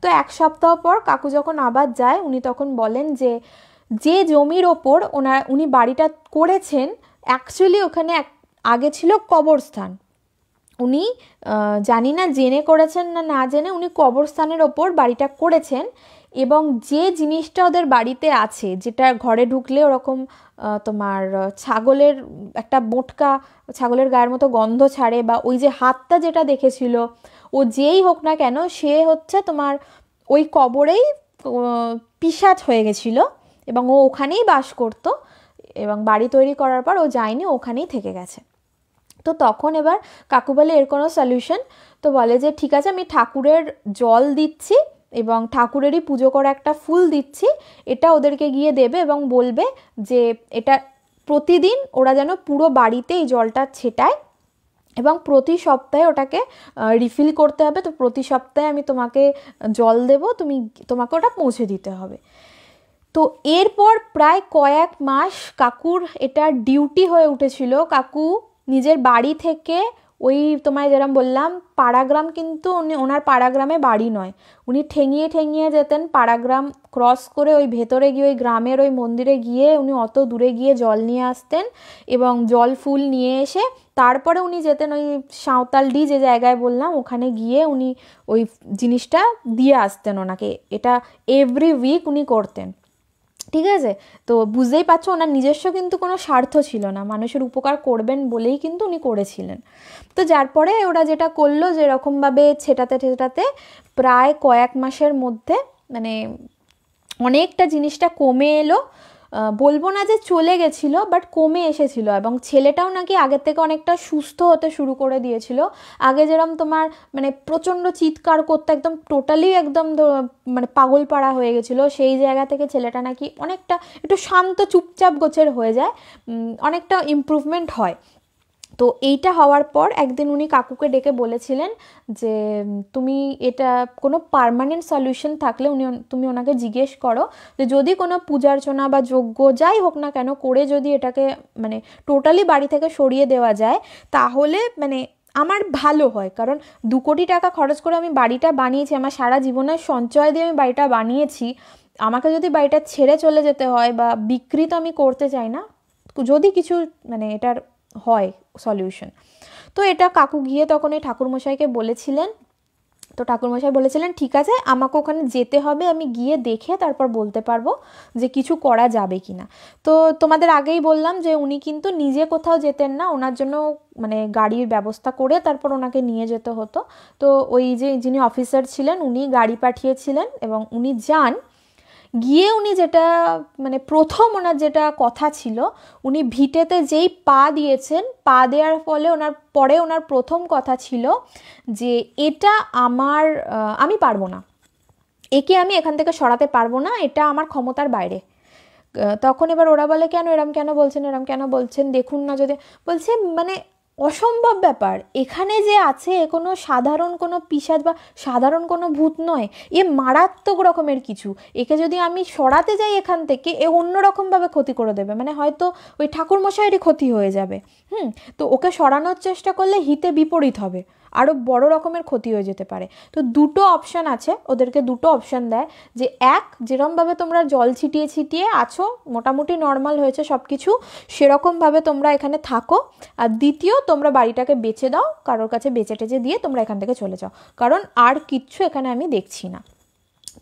তো এক সপ্তাহ পর কাকু যখন আবার যায় উনি তখন বলেন যে যে জমির ওপর ওনার উনি বাড়িটা করেছেন অ্যাকচুয়ালি ওখানে এক আগে ছিল কবরস্থান উনি জানি না জেনে করেছেন না না জেনে উনি কবরস্থানের ওপর বাড়িটা করেছেন এবং যে জিনিসটা ওদের বাড়িতে আছে যেটা ঘরে ঢুকলে ওরকম তোমার ছাগলের একটা মোটকা ছাগলের গায়ের মতো গন্ধ ছাড়ে বা ওই যে হাতটা যেটা দেখেছিল ও যেই হোক না কেন সে হচ্ছে তোমার ওই কবরেই পিসাচ হয়ে গেছিলো এবং ও ওখানেই বাস করত এবং বাড়ি তৈরি করার পর ও যায়নি ওখানেই থেকে গেছে তো তখন এবার কাকু বলে এর কোনো সলিউশন তো বলে যে ঠিক আছে আমি ঠাকুরের জল দিচ্ছি এবং ঠাকুরেরই পুজো করা একটা ফুল দিচ্ছি এটা ওদেরকে গিয়ে দেবে এবং বলবে যে এটা প্রতিদিন ওরা যেন পুরো বাড়িতে এই জলটা ছেটায় এবং প্রতি সপ্তাহে ওটাকে রিফিল করতে হবে তো প্রতি সপ্তাহে আমি তোমাকে জল দেব তুমি তোমাকে ওটা পৌঁছে দিতে হবে তো এরপর প্রায় কয়েক মাস কাকুর এটা ডিউটি হয়ে উঠেছিল কাকু নিজের বাড়ি থেকে ওই তোমায় যেরকম বললাম পাড়াগ্রাম কিন্তু উনি ওনার পাড়াগ্রামে বাড়ি নয় উনি ঠেঙিয়ে ঠেঙিয়ে যেতেন পাড়াগ্রাম ক্রস করে ওই ভেতরে গিয়ে ওই গ্রামের ওই মন্দিরে গিয়ে উনি অত দূরে গিয়ে জল নিয়ে আসতেন এবং জল ফুল নিয়ে এসে তারপরে উনি যেতেন ওই সাঁওতালডি যে জায়গায় বললাম ওখানে গিয়ে উনি ওই জিনিসটা দিয়ে আসতেন ওনাকে এটা এভরি উইক উনি করতেন ঠিক আছে তো বুঝতেই পারছো ওনার নিজস্ব কিন্তু কোনো স্বার্থ ছিল না মানুষের উপকার করবেন বলেই কিন্তু উনি করেছিলেন তো যার পরে ওরা যেটা করলো যেরকমভাবে ছেটাতে ছেটাতে প্রায় কয়েক মাসের মধ্যে মানে অনেকটা জিনিসটা কমে এলো বলবো না যে চলে গেছিল বাট কমে এসেছিল এবং ছেলেটাও নাকি আগের থেকে অনেকটা সুস্থ হতে শুরু করে দিয়েছিল আগে যেরকম তোমার মানে প্রচণ্ড চিৎকার করতে একদম টোটালি একদম মানে পাগল পাড়া হয়ে গেছিলো সেই জায়গা থেকে ছেলেটা নাকি অনেকটা একটু শান্ত চুপচাপ গোছের হয়ে যায় অনেকটা ইম্প্রুভমেন্ট হয় তো এইটা হওয়ার পর একদিন উনি কাকুকে ডেকে বলেছিলেন যে তুমি এটা কোনো পারমানেন্ট সলিউশন থাকলে উনি তুমি ওনাকে জিজ্ঞেস করো যে যদি কোনো পূজার্চনা বা যোগ্য যাই হোক না কেন করে যদি এটাকে মানে টোটালি বাড়ি থেকে সরিয়ে দেওয়া যায় তাহলে মানে আমার ভালো হয় কারণ দু কোটি টাকা খরচ করে আমি বাড়িটা বানিয়েছি আমার সারা জীবনের সঞ্চয় দিয়ে আমি বাড়িটা বানিয়েছি আমাকে যদি বাড়িটা ছেড়ে চলে যেতে হয় বা বিক্রি তো আমি করতে চাই না যদি কিছু মানে এটার হয় সলিউশন তো এটা কাকু গিয়ে তখন এই ঠাকুরমশাইকে বলেছিলেন তো ঠাকুরমশাই বলেছিলেন ঠিক আছে আমাকে ওখানে যেতে হবে আমি গিয়ে দেখে তারপর বলতে পারবো যে কিছু করা যাবে কি না তো তোমাদের আগেই বললাম যে উনি কিন্তু নিজে কোথাও যেতেন না ওনার জন্য মানে গাড়ির ব্যবস্থা করে তারপর ওনাকে নিয়ে যেতে হতো তো ওই যে যিনি অফিসার ছিলেন উনি গাড়ি পাঠিয়েছিলেন এবং উনি যান গিয়ে উনি যেটা মানে প্রথম ওনার যেটা কথা ছিল উনি ভিটেতে যেই পা দিয়েছেন পা দেওয়ার ফলে ওনার পরে ওনার প্রথম কথা ছিল যে এটা আমার আমি পারবো না একে আমি এখান থেকে সরাতে পারবো না এটা আমার ক্ষমতার বাইরে তখন এবার ওরা বলে কেন এরম কেন বলছেন এরম কেন বলছেন দেখুন না যদি বলছে মানে অসম্ভব ব্যাপার এখানে যে আছে কোনো সাধারণ কোনো পিসাদ বা সাধারণ কোনো ভূত নয় এ মারাত্মক রকমের কিছু একে যদি আমি সরাতে যাই এখান থেকে এ অন্যরকমভাবে ক্ষতি করে দেবে মানে হয়তো ওই ঠাকুরমশাইয়েরই ক্ষতি হয়ে যাবে হুম তো ওকে সরানোর চেষ্টা করলে হিতে বিপরীত হবে আরও বড় রকমের ক্ষতি হয়ে যেতে পারে তো দুটো অপশান আছে ওদেরকে দুটো অপশান দেয় যে এক যেরমভাবে তোমরা জল ছিটিয়ে ছিটিয়ে আছো মোটামুটি নর্মাল হয়েছে সব কিছু সেরকমভাবে তোমরা এখানে থাকো আর দ্বিতীয় তোমরা বাড়িটাকে বেচে দাও কারোর কাছে বেচে টেচে দিয়ে তোমরা এখান থেকে চলে যাও কারণ আর কিচ্ছু এখানে আমি দেখছি না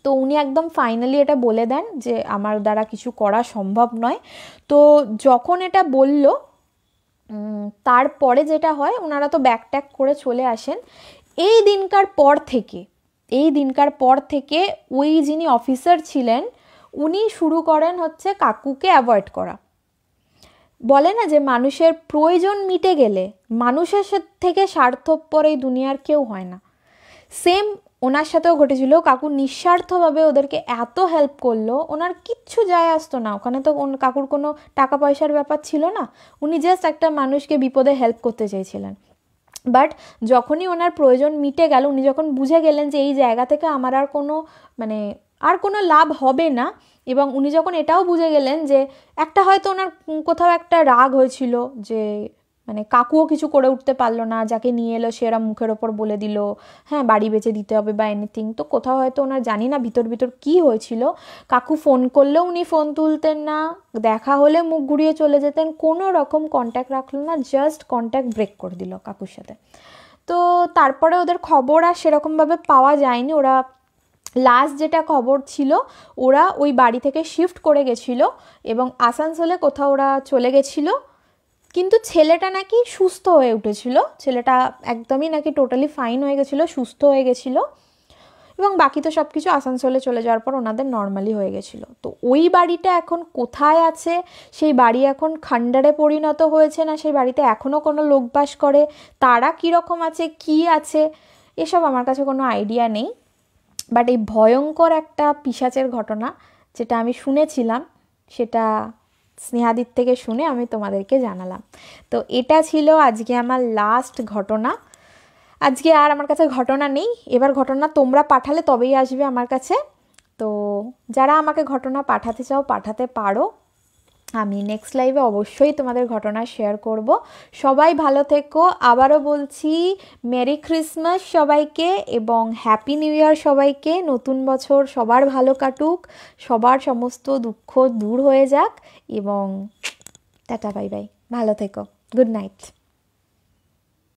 তো উনি একদম ফাইনালি এটা বলে দেন যে আমার দ্বারা কিছু করা সম্ভব নয় তো যখন এটা বলল তারপরে যেটা হয় ওনারা তো ব্যাক ট্যাক করে চলে আসেন এই দিনকার পর থেকে এই দিনকার পর থেকে ওই যিনি অফিসার ছিলেন উনি শুরু করেন হচ্ছে কাকুকে অ্যাভয়েড করা বলে না যে মানুষের প্রয়োজন মিটে গেলে মানুষের থেকে স্বার্থপর এই দুনিয়ার কেউ হয় না সেম ওনার সাথেও ঘটেছিল কাকু নিঃস্বার্থভাবে ওদেরকে এত হেল্প করলো ওনার কিচ্ছু যায় আসতো না ওখানে তো কাকুর কোনো টাকা পয়সার ব্যাপার ছিল না উনি জাস্ট একটা মানুষকে বিপদে হেল্প করতে চেয়েছিলেন বাট যখনই ওনার প্রয়োজন মিটে গেল উনি যখন বুঝে গেলেন যে এই জায়গা থেকে আমার আর কোনো মানে আর কোনো লাভ হবে না এবং উনি যখন এটাও বুঝে গেলেন যে একটা হয়তো ওনার কোথাও একটা রাগ হয়েছিল যে মানে কাকুও কিছু করে উঠতে পারলো না যাকে নিয়ে এলো সে এরা মুখের ওপর বলে দিল হ্যাঁ বাড়ি বেঁচে দিতে হবে বা এনিথিং তো কোথাও হয়তো ওনার জানি না ভিতর ভিতর কি হয়েছিল কাকু ফোন করলেও উনি ফোন তুলতেন না দেখা হলে মুখ ঘুরিয়ে চলে যেতেন কোনো রকম কন্ট্যাক্ট রাখলো না জাস্ট কন্ট্যাক্ট ব্রেক করে দিল কাকুর সাথে তো তারপরে ওদের খবর আর সেরকমভাবে পাওয়া যায়নি ওরা লাস্ট যেটা খবর ছিল ওরা ওই বাড়ি থেকে শিফট করে গেছিলো এবং আসানসোলে কোথাও ওরা চলে গেছিলো কিন্তু ছেলেটা নাকি সুস্থ হয়ে উঠেছিল ছেলেটা একদমই নাকি টোটালি ফাইন হয়ে গেছিলো সুস্থ হয়ে গেছিলো এবং বাকি তো সব কিছু আসানসোলে চলে যাওয়ার পর ওনাদের নর্মালি হয়ে গেছিলো তো ওই বাড়িটা এখন কোথায় আছে সেই বাড়ি এখন খান্ডারে পরিণত হয়েছে না সেই বাড়িতে এখনও কোনো লোক বাস করে তারা কীরকম আছে কি আছে এসব আমার কাছে কোনো আইডিয়া নেই বাট এই ভয়ঙ্কর একটা পিসাচের ঘটনা যেটা আমি শুনেছিলাম সেটা স্নেহাদির থেকে শুনে আমি তোমাদেরকে জানালাম তো এটা ছিল আজকে আমার লাস্ট ঘটনা আজকে আর আমার কাছে ঘটনা নেই এবার ঘটনা তোমরা পাঠালে তবেই আসবে আমার কাছে তো যারা আমাকে ঘটনা পাঠাতে চাও পাঠাতে পারো আমি নেক্সট লাইভে অবশ্যই তোমাদের ঘটনা শেয়ার করব সবাই ভালো থেকো আবারও বলছি মেরি ক্রিসমাস সবাইকে এবং হ্যাপি নিউ ইয়ার সবাইকে নতুন বছর সবার ভালো কাটুক সবার সমস্ত দুঃখ দূর হয়ে যাক এবং টাটা বাই বাই ভালো থেকো গুড নাইট